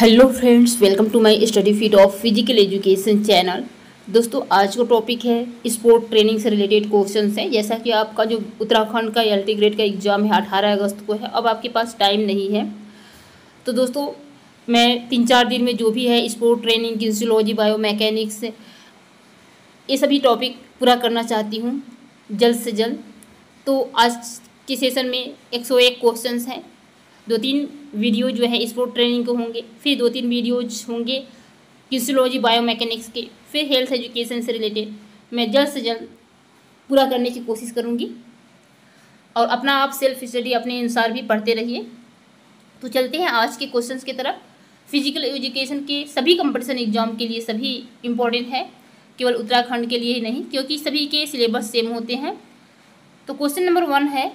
hello friends welcome to my study feet of physical education channel दोस्तों आज का topic है स्पोर्ट ट्रेनिंग से रिलेटेड क्वेश्चन हैं जैसा कि आपका जो उत्तराखंड का एल ग्रेड का एग्ज़ाम है अठारह अगस्त को है अब आपके पास टाइम नहीं है तो दोस्तों मैं तीन चार दिन में जो भी है स्पोर्ट ट्रेनिंग किन्सियोलॉजी मैकेनिक्स ये सभी टॉपिक पूरा करना चाहती हूँ जल्द से जल्द तो आज के सेशन में एक सौ एक क्वेश्चन हैं दो तीन वीडियो जो है स्पोर्ट ट्रेनिंग के होंगे फिर दो तीन वीडियोज होंगे किसोलॉजी बायो मैकेनिक्स के फिर हेल्थ एजुकेशन से रिलेटेड मैं जल्द से जल्द पूरा करने की कोशिश करूँगी और अपना आप सेल्फ स्टडी अपने अनुसार भी पढ़ते रहिए तो चलते हैं आज के क्वेश्चन की तरफ फिजिकल एजुकेशन के सभी कंपटीशन एग्जाम के लिए सभी इम्पोर्टेंट है केवल उत्तराखंड के लिए ही नहीं क्योंकि सभी के सिलेबस सेम होते हैं तो क्वेश्चन नंबर वन है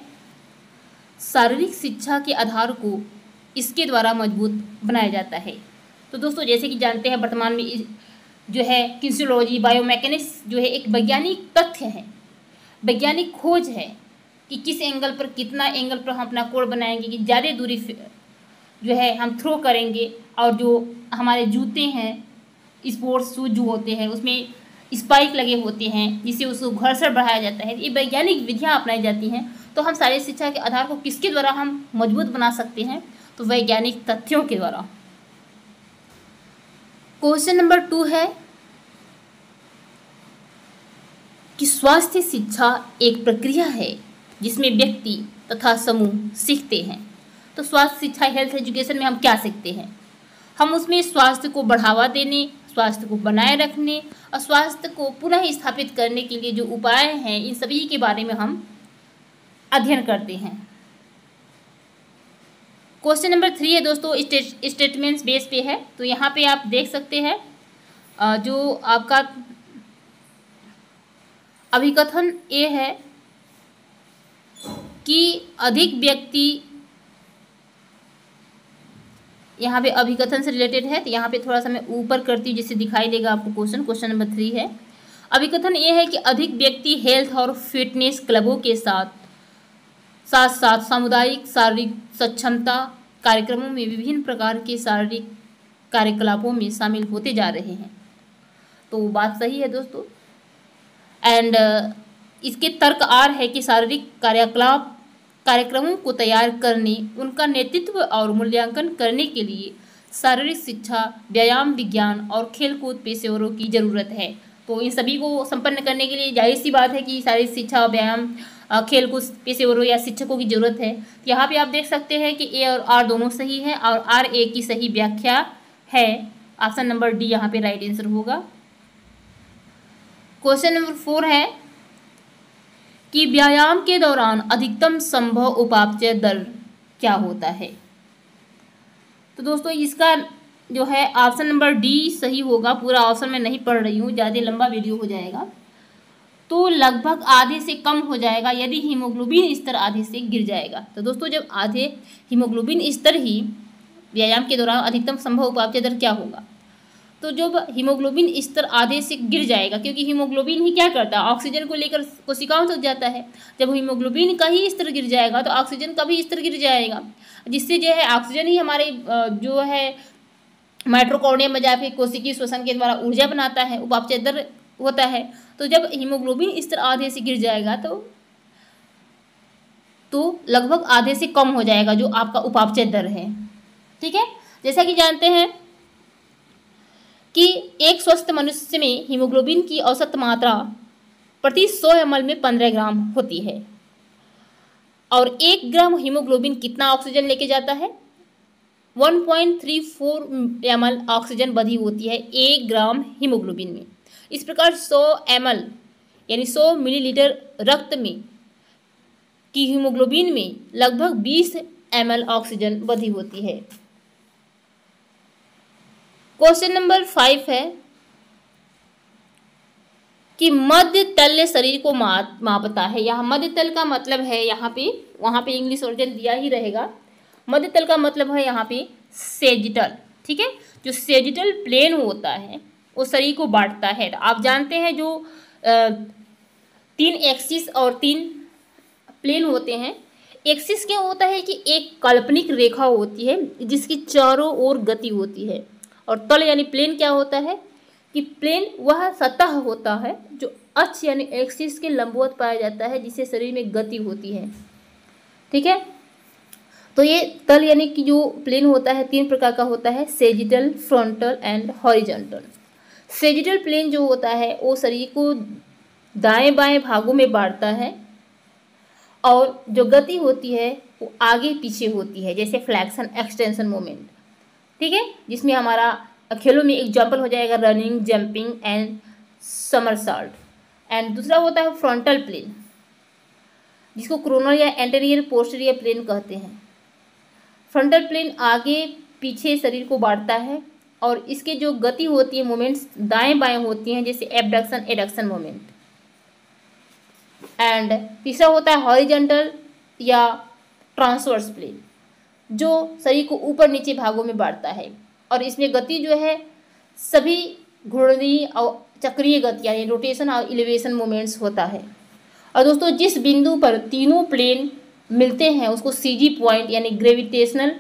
शारीरिक शिक्षा के आधार को इसके द्वारा मजबूत बनाया जाता है तो दोस्तों जैसे कि जानते हैं वर्तमान में जो है किन्सियोलॉजी बायोमैकेनिक्स जो है एक वैज्ञानिक तथ्य है वैज्ञानिक खोज है कि किस एंगल पर कितना एंगल पर हम अपना कोड बनाएंगे कि ज़्यादा दूरी जो है हम थ्रो करेंगे और जो हमारे जूते हैं स्पोर्ट्स शूज जो होते हैं उसमें स्पाइक लगे होते हैं जिससे उसको घर्षण बढ़ाया जाता है ये वैज्ञानिक विधियाँ अपनाई जाती हैं तो हम सारी शिक्षा के आधार को किसके द्वारा हम मजबूत बना सकते हैं तो वैज्ञानिक तथ्यों के द्वारा क्वेश्चन नंबर टू है कि स्वास्थ्य शिक्षा एक प्रक्रिया है जिसमें व्यक्ति तथा समूह सीखते हैं तो स्वास्थ्य शिक्षा हेल्थ एजुकेशन में हम क्या सीखते हैं हम उसमें स्वास्थ्य को बढ़ावा देने स्वास्थ्य को बनाए रखने और स्वास्थ्य को पुनः स्थापित करने के लिए जो उपाय हैं इन सभी के बारे में हम अध्ययन करते हैं क्वेश्चन नंबर थ्री है दोस्तों स्टेटमेंट्स बेस पे है तो यहाँ पे आप देख सकते हैं जो आपका अभिकथन ये है कि अधिक व्यक्ति यहाँ पे अभिकथन से रिलेटेड है तो यहाँ पे थोड़ा सा मैं ऊपर करती हूँ जिससे दिखाई देगा आपको क्वेश्चन क्वेश्चन नंबर थ्री है अभिकथन ये है कि अधिक व्यक्ति हेल्थ और फिटनेस क्लबों के साथ साथ साथ सामुदायिक शारीरिक सक्षमता कार्यक्रमों में विभिन्न प्रकार के शारीरिक कार्यकलापों में शामिल होते जा रहे हैं तो बात सही है दोस्तों एंड इसके तर्क आर है कि शारीरिक कार्यकलाप कार्यक्रमों को तैयार करने उनका नेतृत्व और मूल्यांकन करने के लिए शारीरिक शिक्षा व्यायाम विज्ञान और खेलकूद पेशेवरों की ज़रूरत है तो इन सभी को संपन्न करने के लिए जाहिर सी बात है कि शारीरिक शिक्षा व्यायाम खेल कूद पेशेवरों या शिक्षकों की जरूरत है तो यहाँ पे आप देख सकते हैं कि ए और आर दोनों सही है और आर ए की सही व्याख्या है ऑप्शन नंबर डी यहाँ पे राइट आंसर होगा क्वेश्चन नंबर फोर है कि व्यायाम के दौरान अधिकतम संभव उपापचय दर क्या होता है तो दोस्तों इसका जो है ऑप्शन नंबर डी सही होगा पूरा ऑप्शन में नहीं पढ़ रही हूँ ज़्यादा लंबा वीडियो हो जाएगा तो लगभग आधे से कम हो जाएगा यदि हीमोग्लोबिन स्तर आधे से गिर जाएगा तो दोस्तों जब आधे हीमोग्लोबिन स्तर ही व्यायाम के दौरान अधिकतम संभव उपापचय दर क्या होगा तो जब हीमोग्लोबिन स्तर आधे से गिर जाएगा क्योंकि हीमोग्लोबिन ही क्या करता है ऑक्सीजन को लेकर कोशिकाओं तक जाता है जब हीमोग्लोबिन का ही स्तर गिर जाएगा तो ऑक्सीजन का भी स्तर गिर जाएगा जिससे जो है ऑक्सीजन ही हमारे जो है माइट्रोकोर्डियम में जाकर कोशिकी श्वसन के द्वारा ऊर्जा बनाता है उपापचय दर होता है तो जब हीमोग्लोबिन इस तरह आधे से गिर जाएगा तो तो लगभग आधे से कम हो जाएगा जो आपका उपापचय दर है ठीक है जैसा कि जानते हैं कि एक स्वस्थ मनुष्य में हीमोग्लोबिन की औसत मात्रा प्रति सौ एम में पंद्रह ग्राम होती है और एक ग्राम हीमोग्लोबिन कितना ऑक्सीजन लेके जाता है 1.34 पॉइंट ऑक्सीजन बधी होती है एक ग्राम हीमोग्लोबिन में इस प्रकार 100 एम यानी 100 मिलीलीटर रक्त में की हीमोग्लोबिन में लगभग 20 एम ऑक्सीजन बधी होती है क्वेश्चन नंबर फाइव है कि मध्य तल शरीर को मापता है यहाँ मध्य तल का मतलब है यहाँ पे वहाँ पे इंग्लिश ओरिजिन दिया ही रहेगा मध्य तल का मतलब है यहाँ पे सेजिटल ठीक है जो सेजिटल प्लेन होता है वो शरीर को बांटता है तो आप जानते हैं जो तीन एक्सिस और तीन प्लेन होते हैं एक्सिस क्या होता है कि एक काल्पनिक रेखा होती है जिसकी चारों ओर गति होती है और तल यानी प्लेन क्या होता है कि प्लेन वह सतह होता है जो अक्ष यानी एक्सिस के लंबवत पाया जाता है जिसे शरीर में गति होती है ठीक है तो ये तल यानी कि जो प्लेन होता है तीन प्रकार का होता है sagittal frontal and horizontal sagittal plane जो होता है वो शरीर को दाएं बाएं भागों में बांटता है और जो गति होती है वो आगे पीछे होती है जैसे फ्लैक्शन एक्सटेंशन मोमेंट ठीक है जिसमें हमारा खेलों में एग्जाम्पल हो जाएगा running jumping and somersault and दूसरा होता है फ्रंटल प्लेन जिसको क्रोनल या एंटेरियर पोस्टरियर प्लेन कहते हैं फ्रंटल प्लेन आगे पीछे शरीर को बांटता है और इसके जो गति होती है मोमेंट्स दाएं बाएं होती हैं जैसे एबडक्शन एडक्शन मोमेंट एंड तीसरा होता है हॉरिजेंटल या ट्रांसवर्स प्लेन जो शरीर को ऊपर नीचे भागों में बांटता है और इसमें गति जो है सभी घूर्णी और चक्रीय गति यानी रोटेशन और एलिवेशन मोमेंट्स होता है और दोस्तों जिस बिंदु पर तीनों प्लेन मिलते हैं उसको सीजी पॉइंट यानी ग्रेविटेशनल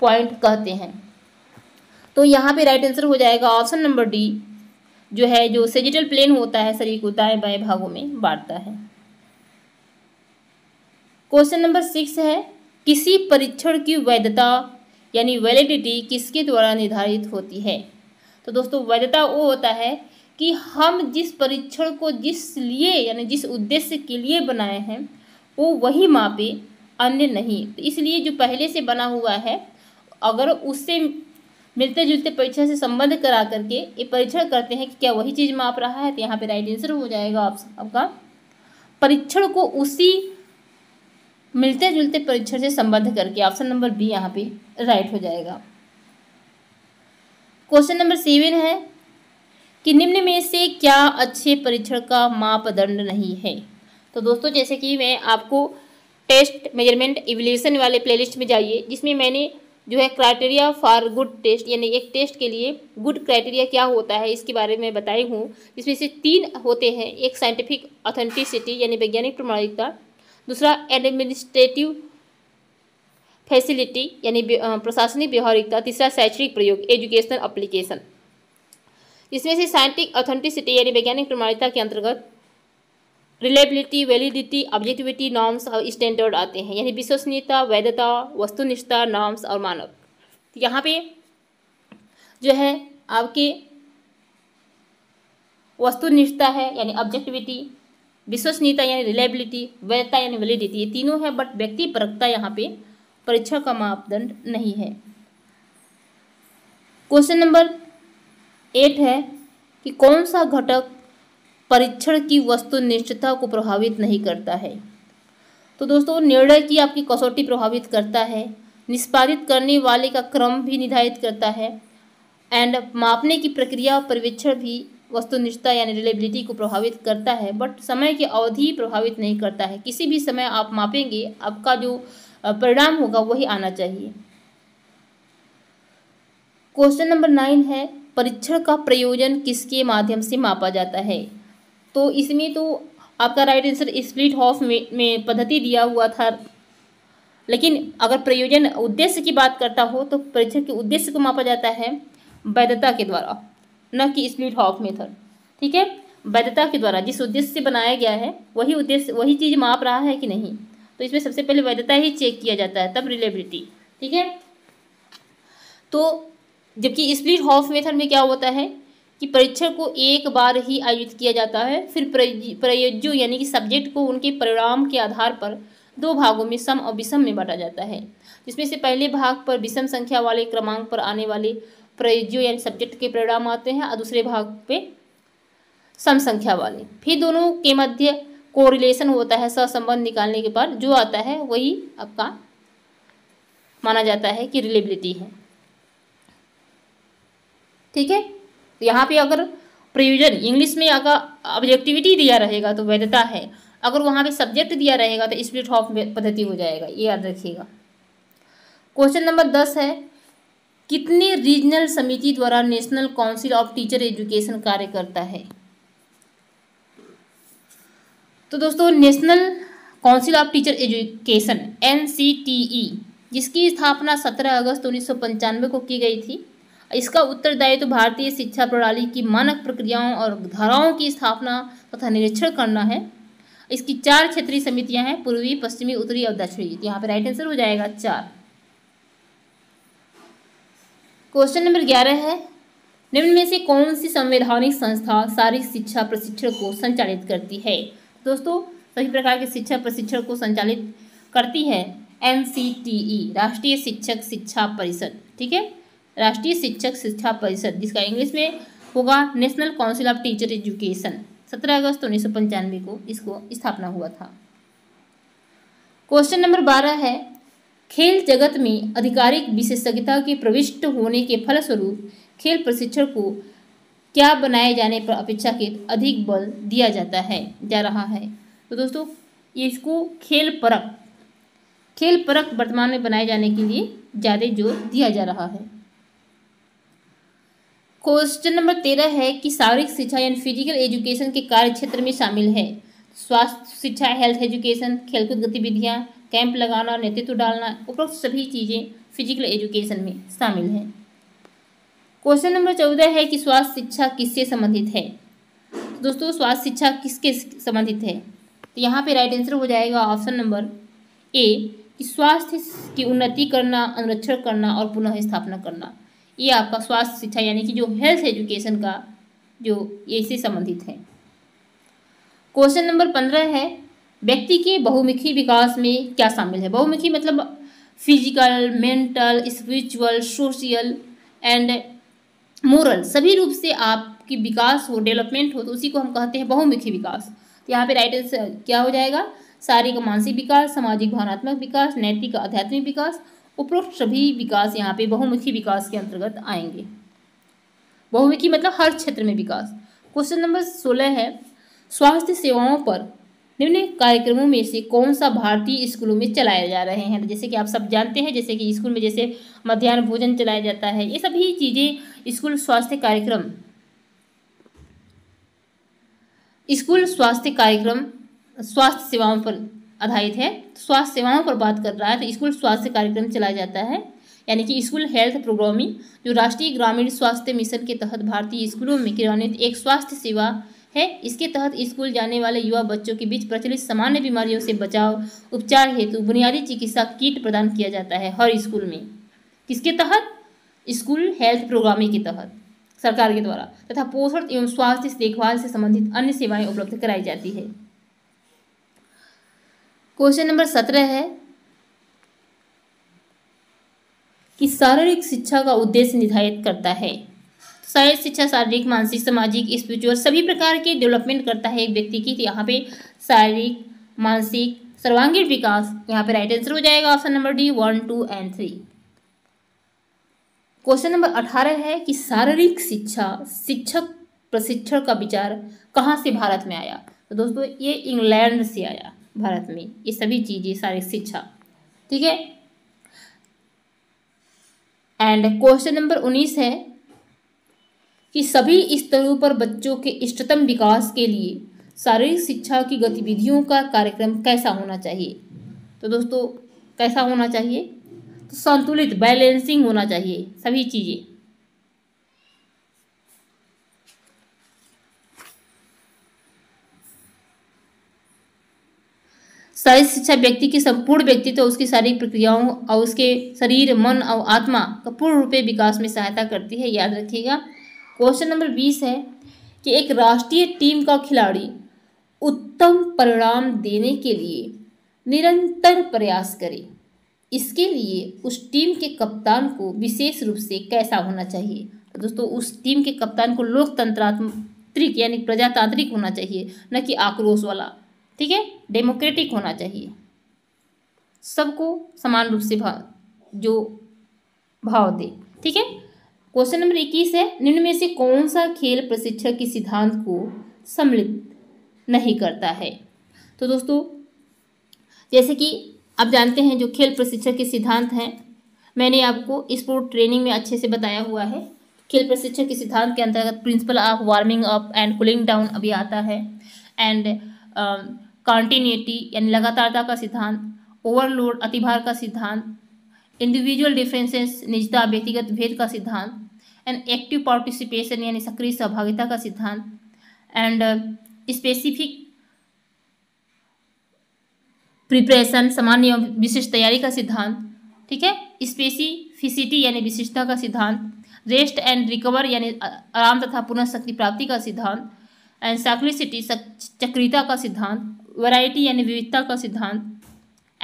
पॉइंट कहते हैं तो यहाँ पे राइट आंसर हो जाएगा ऑप्शन नंबर डी जो है जो सेजिटल प्लेन होता है शरीर को दाएं बाएं भागों में बांटता है क्वेश्चन नंबर सिक्स है किसी परीक्षण की वैधता यानी वैलिडिटी किसके द्वारा निर्धारित होती है तो दोस्तों वैधता वो होता है कि हम जिस परीक्षण को जिस लिए यानी जिस उद्देश्य के लिए बनाए हैं वो वही मापे अन्य नहीं तो इसलिए जो पहले से बना हुआ है अगर उससे मिलते जुलते परीक्षा से संबंध करा करके ये परीक्षण करते हैं कि क्या वही चीज़ माप रहा है तो यहाँ पे राइट आंसर हो जाएगा आप आपका परीक्षण को उसी मिलते जुलते परीक्षण से संबंध करके ऑप्शन नंबर बी यहाँ पे राइट हो जाएगा क्वेश्चन नंबर सेवन है कि निम्न में से क्या अच्छे परीक्षण का मापदंड नहीं है तो दोस्तों जैसे कि मैं आपको टेस्ट मेजरमेंट इवोल्यूशन वाले प्लेलिस्ट में जाइए जिसमें मैंने जो है क्राइटेरिया फॉर गुड टेस्ट यानी एक टेस्ट के लिए गुड क्राइटेरिया क्या होता है इसके बारे में बताई हूँ इसमें से तीन होते हैं एक साइंटिफिक ऑथेंटिसिटी यानी वैज्ञानिक प्रमाणिकता दूसरा एडमिनिस्ट्रेटिव फैसिलिटी यानी प्रशासनिक व्यवहारिकता तीसरा शैक्षणिक प्रयोग एजुकेशनल अप्लीकेशन इसमें से साइंटिफिक ऑथेंटिसिटी यानी वैज्ञानिक प्रमाणिकता के अंतर्गत रिलेबिलिटी वैलिडिटी ऑब्जेक्टिविटी नॉर्म्स और स्टैंडर्ड आते हैं यानी विश्वसनीयता वैधता वस्तुनिष्ठता नॉर्म्स और मानक तो यहाँ पे जो है आपके वस्तुनिष्ठता है यानी ऑब्जेक्टिविटी विश्वसनीयता यानी रिलेबिलिटी वैधता यानी वैलिडिटी ये तीनों है बट व्यक्ति परकता यहाँ पे परीक्षा का मापदंड नहीं है क्वेश्चन नंबर एट है कि कौन सा घटक परीक्षण की वस्तुनिष्ठता को प्रभावित नहीं करता है तो दोस्तों निर्णय की आपकी कसौटी प्रभावित करता है निष्पादित करने वाले का क्रम भी निर्धारित करता है एंड मापने की प्रक्रिया और पर्यवेक्षण भी वस्तुनिष्ठता यानी रिलेबिलिटी को प्रभावित करता है बट समय की अवधि प्रभावित नहीं करता है किसी भी समय आप मापेंगे आपका जो परिणाम होगा वही आना चाहिए क्वेश्चन नंबर नाइन है परीक्षण का प्रयोजन किसके माध्यम से मापा जाता है तो इसमें तो आपका राइट आंसर स्प्लिट हॉफ में, में पद्धति दिया हुआ था लेकिन अगर प्रयोजन उद्देश्य की बात करता हो तो परीक्षण के उद्देश्य को मापा जाता है वैधता के द्वारा न कि स्प्लिट हॉफ मेथड ठीक है वैधता के द्वारा जिस उद्देश्य से बनाया गया है वही उद्देश्य वही चीज़ माप रहा है कि नहीं तो इसमें सबसे पहले वैधता ही चेक किया जाता है तब रिलेबिलिटी ठीक है तो जबकि स्प्लिट हॉफ मेथड में क्या होता है कि परीक्षण को एक बार ही आयोजित किया जाता है फिर प्रयोज्य यानी कि सब्जेक्ट को उनके परिणाम के आधार पर दो भागों में सम और विषम में बांटा जाता है जिसमें से पहले भाग पर विषम संख्या वाले क्रमांक पर आने वाले प्रयोज्यों यानी सब्जेक्ट के परिणाम आते हैं और दूसरे भाग पे सम संख्या वाले फिर दोनों के मध्य कोरिलेशन होता है सहसंबंध निकालने के बाद जो आता है वही आपका माना जाता है कि रिलेबिलिटी है ठीक है तो यहाँ पे अगर प्रयोजन इंग्लिश में अगर ऑब्जेक्टिविटी दिया रहेगा तो वैधता है अगर वहाँ पे सब्जेक्ट दिया रहेगा तो स्प्लिट ऑफ पद्धति हो जाएगा ये याद रखिएगा क्वेश्चन नंबर दस है कितने रीजनल समिति द्वारा National Council of Teacher Education कार्य करता है तो दोस्तों National Council of Teacher Education N जिसकी स्थापना 17 अगस्त उन्नीस को की गई थी इसका उत्तरदायित्व तो भारतीय शिक्षा प्रणाली की मानक प्रक्रियाओं और धाराओं की स्थापना तथा निरीक्षण करना है इसकी चार क्षेत्रीय समितियां हैं पूर्वी पश्चिमी उत्तरी और दक्षिणी यहाँ पर राइट आंसर हो जाएगा चार क्वेश्चन नंबर ग्यारह है निम्न में से कौन सी संवैधानिक संस्था सारी शिक्षा प्रशिक्षण को संचालित करती है दोस्तों सभी प्रकार के शिक्षा प्रशिक्षण को संचालित करती है एन राष्ट्रीय शिक्षक शिक्षा परिषद ठीक है राष्ट्रीय शिक्षक शिक्षा परिषद जिसका इंग्लिश में होगा National Council of Teacher Education सत्रह अगस्त उन्नीस को इसको स्थापना हुआ था क्वेश्चन नंबर बारह है खेल जगत में आधिकारिक विशेषज्ञता के प्रविष्ट होने के फलस्वरूप खेल प्रशिक्षण को क्या बनाए जाने पर अपेक्षाकृत अधिक बल दिया जाता है जा रहा है तो दोस्तों इसको खेल परक खेल परक वर्तमान में बनाए जाने के लिए ज़्यादा जोर दिया जा रहा है क्वेश्चन नंबर तेरह है कि शारीरिक शिक्षा यानी फिजिकल एजुकेशन के कार्य क्षेत्र में शामिल है स्वास्थ्य शिक्षा हेल्थ एजुकेशन खेलकूद गतिविधियाँ कैंप लगाना नेतृत्व डालना उपरोक्त सभी चीज़ें फिजिकल एजुकेशन में शामिल हैं क्वेश्चन नंबर चौदह है कि स्वास्थ्य शिक्षा किससे संबंधित है दोस्तों स्वास्थ्य शिक्षा किसके संबंधित है तो यहाँ पे राइट आंसर हो जाएगा ऑप्शन नंबर ए कि स्वास्थ्य की उन्नति करना अनुरक्षण करना और पुनः स्थापना करना ये आपका स्वास्थ्य शिक्षा यानी कि जो हेल्थ एजुकेशन का जो ये इससे संबंधित है क्वेश्चन नंबर पंद्रह है व्यक्ति के बहुमुखी विकास में क्या शामिल है बहुमुखी मतलब physical mental spiritual social and moral सभी रूप से आपकी विकास हो डेवलपमेंट हो तो उसी को हम कहते हैं बहुमुखी विकास तो यहाँ पे राइट आंसर क्या हो जाएगा शारीरिक मानसिक विकास सामाजिक भावनात्मक विकास नैतिक आध्यात्मिक विकास उपरोक्त सभी विकास यहाँ पे बहुमुखी विकास के अंतर्गत आएंगे बहुमुखी मतलब हर क्षेत्र में विकास क्वेश्चन नंबर सोलह है स्वास्थ्य सेवाओं पर निम्न कार्यक्रमों में से कौन सा भारतीय स्कूलों में चलाए जा रहे हैं जैसे कि आप सब जानते हैं जैसे कि स्कूल में जैसे मध्यान्ह भोजन चलाया जाता है ये सभी चीज़ें स्कूल स्वास्थ्य कार्यक्रम स्कूल स्वास्थ्य कार्यक्रम स्वास्थ्य सेवाओं पर आधारित है स्वास्थ्य सेवाओं पर बात कर रहा है तो स्कूल स्वास्थ्य कार्यक्रम चलाया जाता है यानी कि स्कूल हेल्थ प्रोग्रामिंग जो राष्ट्रीय ग्रामीण स्वास्थ्य मिशन के तहत भारतीय स्कूलों में क्रियान्वित एक स्वास्थ्य सेवा है इसके तहत स्कूल जाने वाले युवा बच्चों के बीच प्रचलित सामान्य बीमारियों से बचाव उपचार हेतु बुनियादी चिकित्सा किट प्रदान किया जाता है हर स्कूल में किसके तहत स्कूल हेल्थ प्रोग्रामिंग के तहत सरकार के द्वारा तथा पोषण एवं स्वास्थ्य देखभाल से संबंधित अन्य सेवाएं उपलब्ध कराई जाती है क्वेश्चन नंबर सत्रह है कि शारीरिक शिक्षा का उद्देश्य निर्धारित करता है तो शारीरिक शिक्षा शारीरिक मानसिक सामाजिक स्पिरिचुअल सभी प्रकार के डेवलपमेंट करता है एक व्यक्ति की तो यहाँ पे शारीरिक मानसिक सर्वांगीण विकास यहाँ पे राइट आंसर हो जाएगा option number D one two and three question number अठारह है कि शारीरिक शिक्षा शिक्षक प्रशिक्षण का विचार कहाँ से भारत में आया तो दोस्तों ये इंग्लैंड से आया भारत में ये सभी चीज़ें सारी शिक्षा ठीक है एंड क्वेश्चन नंबर उन्नीस है कि सभी स्तरों पर बच्चों के इष्टतम विकास के लिए शारीरिक शिक्षा की गतिविधियों का कार्यक्रम कैसा होना चाहिए तो दोस्तों कैसा होना चाहिए तो संतुलित बैलेंसिंग होना चाहिए सभी चीज़ें सारी शिक्षा व्यक्ति की संपूर्ण व्यक्तित्व तो उसकी शारीरिक प्रक्रियाओं और उसके शरीर मन और आत्मा का पूर्ण रूप विकास में सहायता करती है याद रखिएगा क्वेश्चन नंबर बीस है कि एक राष्ट्रीय टीम का खिलाड़ी उत्तम परिणाम देने के लिए निरंतर प्रयास करे इसके लिए उस टीम के कप्तान को विशेष रूप से कैसा होना चाहिए तो दोस्तों उस टीम के कप्तान को लोकतंत्रात्मक यानी प्रजातांत्रिक होना चाहिए न कि आक्रोश वाला ठीक है डेमोक्रेटिक होना चाहिए सबको समान रूप से भाव जो भाव दे ठीक है क्वेश्चन नंबर इक्कीस है निम्न में से कौन सा खेल प्रशिक्षक के सिद्धांत को सम्मिलित नहीं करता है तो दोस्तों जैसे कि आप जानते हैं जो खेल प्रशिक्षक के सिद्धांत हैं मैंने आपको स्पोर्ट ट्रेनिंग में अच्छे से बताया हुआ है खेल प्रशिक्षक के सिद्धांत के अंतर्गत principle of warming up and cooling down अभी आता है एंड कॉन्टीन्यूटी um, यानी लगातारता का सिद्धांत ओवरलोड अतिभार का सिद्धांत इंडिविजुअल डिफरेंसेस निजता व्यक्तिगत भेद का सिद्धांत एंड एक्टिव पार्टिसिपेशन यानी सक्रिय सहभागिता का सिद्धांत एंड स्पेसिफिक प्रिपरेशन सामान्य एवं विशिष्ट तैयारी का सिद्धांत ठीक है स्पेसिफिसिटी यानी विशिष्टता का सिद्धांत रेस्ट एंड रिकवर यानी आराम तथा पुनः शक्ति प्राप्ति का सिद्धांत एंड चक्रिता का सिद्धांत वैरायटी यानी विविधता का सिद्धांत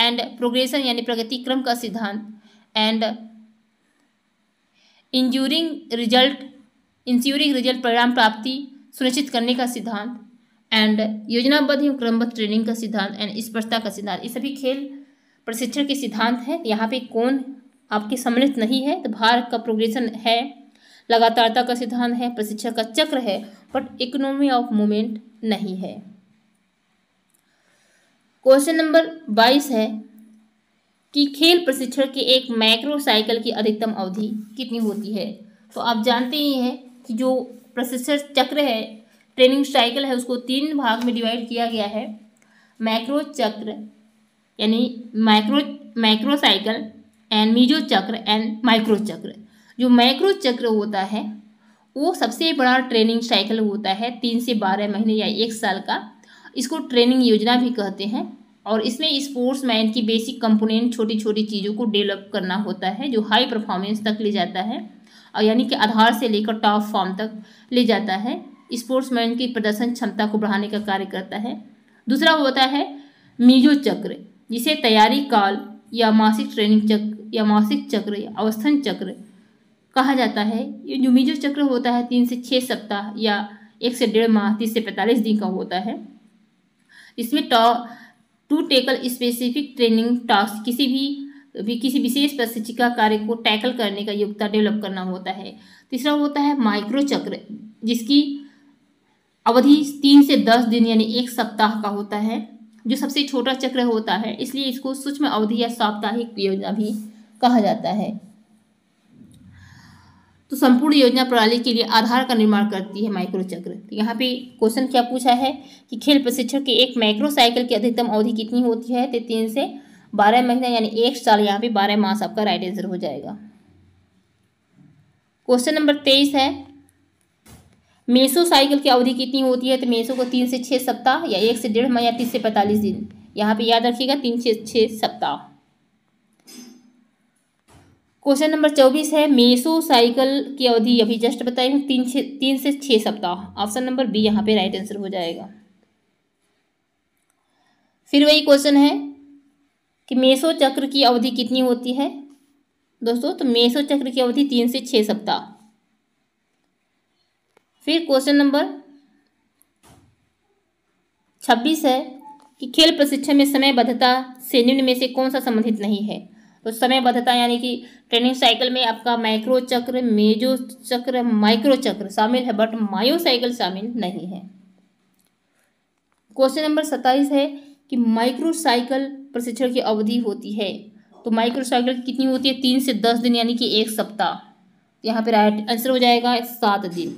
एंड प्रोग्रेशन यानी प्रगति क्रम का सिद्धांत and injuring result ensuring result परिणाम प्राप्ति सुनिश्चित करने का सिद्धांत एंड योजनाबद्ध एवं क्रमबद्ध ट्रेनिंग का सिद्धांत एंड स्पर्शता का सिद्धांत ये सभी खेल प्रशिक्षण के सिद्धांत हैं यहाँ पे कौन आपके सम्मिलित नहीं है तो भारत का प्रोग्रेशन है लगातारता का सिद्धांत है प्रशिक्षण का चक्र है बट इकोनॉमी ऑफ मूवमेंट नहीं है क्वेश्चन नंबर बाईस है कि खेल प्रशिक्षण के एक माइक्रो साइकिल की अधिकतम अवधि कितनी होती है तो आप जानते ही हैं कि जो प्रशिक्षण चक्र है ट्रेनिंग साइकिल है उसको तीन भाग में डिवाइड किया गया है माइक्रो चक्र यानी micro micro cycle and meso चक्र एंड माइक्रो चक्र जो माइक्रो चक्र होता है वो सबसे बड़ा ट्रेनिंग साइकिल होता है तीन से बारह महीने या एक साल का इसको ट्रेनिंग योजना भी कहते हैं और इसमें स्पोर्ट्स मैन की बेसिक कंपोनेंट छोटी छोटी चीज़ों को डेवलप करना होता है जो हाई परफॉर्मेंस तक ले जाता है और यानी कि आधार से लेकर टॉप फॉर्म तक ले जाता है स्पोर्ट्स मैन की प्रदर्शन क्षमता को बढ़ाने का कार्य करता है दूसरा होता है मीजो चक्र जिसे तैयारी काल या मासिक ट्रेनिंग चक्र या मासिक चक्र या अवस्थन चक्र कहा जाता है ये जो चक्र होता है तीन से छः सप्ताह या एक से डेढ़ माह तीस से पैंतालीस दिन का होता है इसमें to to tackle specific training task किसी भी भी किसी विशेष प्रशिक्षिका कार्य को टैकल करने का योग्यता डेवलप करना होता है तीसरा होता है माइक्रो चक्र जिसकी अवधि तीन से दस दिन यानी एक सप्ताह का होता है जो सबसे छोटा चक्र होता है इसलिए इसको सूक्ष्म अवधि या साप्ताहिक योजना भी कहा जाता है तो संपूर्ण योजना प्रणाली के लिए आधार का निर्माण करती है माइक्रोचक्र तो यहाँ पे क्वेश्चन क्या पूछा है कि खेल प्रशिक्षण की एक माइक्रो साइकिल की अधिकतम अवधि कितनी होती है तो तीन से बारह महीने यानी एक साल यहाँ पे बारह मास आपका राइट आंसर हो जाएगा क्वेश्चन नंबर तेईस है मेसो साइकिल की अवधि कितनी होती है तो मेसो को तीन से छः सप्ताह या एक से डेढ़ महीना तीस से पैंतालीस दिन यहाँ पे याद रखिएगा तीन से छः सप्ताह क्वेश्चन नंबर चौबीस है मेसो साइकिल की अवधि अभी जस्ट बताई हूँ तीन छः तीन से छः सप्ताह ऑप्शन नंबर बी यहाँ पे राइट आंसर हो जाएगा फिर वही क्वेश्चन है कि मेसो चक्र की अवधि कितनी होती है दोस्तों तो मेसो चक्र की अवधि तीन से छः सप्ताह फिर क्वेश्चन नंबर छब्बीस है कि खेल प्रशिक्षण में समय से निम्न में से कौन सा संबंधित नहीं है तो समयबद्धता यानी कि ट्रेनिंग साइकिल में आपका माइक्रो चक्र मेजो चक्र माइक्रो चक्र शामिल है बट मायो साइकिल शामिल नहीं है क्वेश्चन नंबर सत्ताईस है कि माइक्रो साइकिल प्रशिक्षण की अवधि होती है तो माइक्रो साइकिल कितनी होती है तीन से दस दिन यानी कि एक सप्ताह तो यहाँ पर राइट आंसर हो जाएगा सात दिन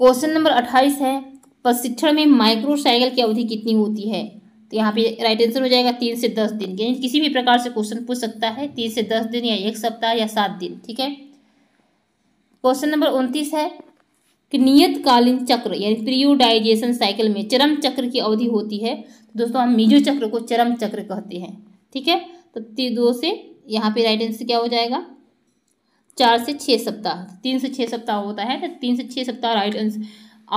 क्वेश्चन नंबर अट्ठाईस है प्रशिक्षण में माइक्रो साइकिल की अवधि कितनी होती है तो यहाँ पे राइट आंसर हो जाएगा तीन से दस दिन यानी किसी भी प्रकार से क्वेश्चन पूछ सकता है तीन से दस दिन या एक सप्ताह या सात दिन ठीक है क्वेश्चन नंबर उनतीस है कि नियतकालीन चक्र यानी प्रियोडाइजेशन साइकिल में चरम चक्र की अवधि होती है तो दोस्तों हम मीजो चक्र को चरम चक्र कहते हैं ठीक है तो दो से यहाँ पे राइट आंसर क्या हो जाएगा चार से छः सप्ताह तो तीन से छः सप्ताह होता है तो तीन से छः सप्ताह राइट आंसर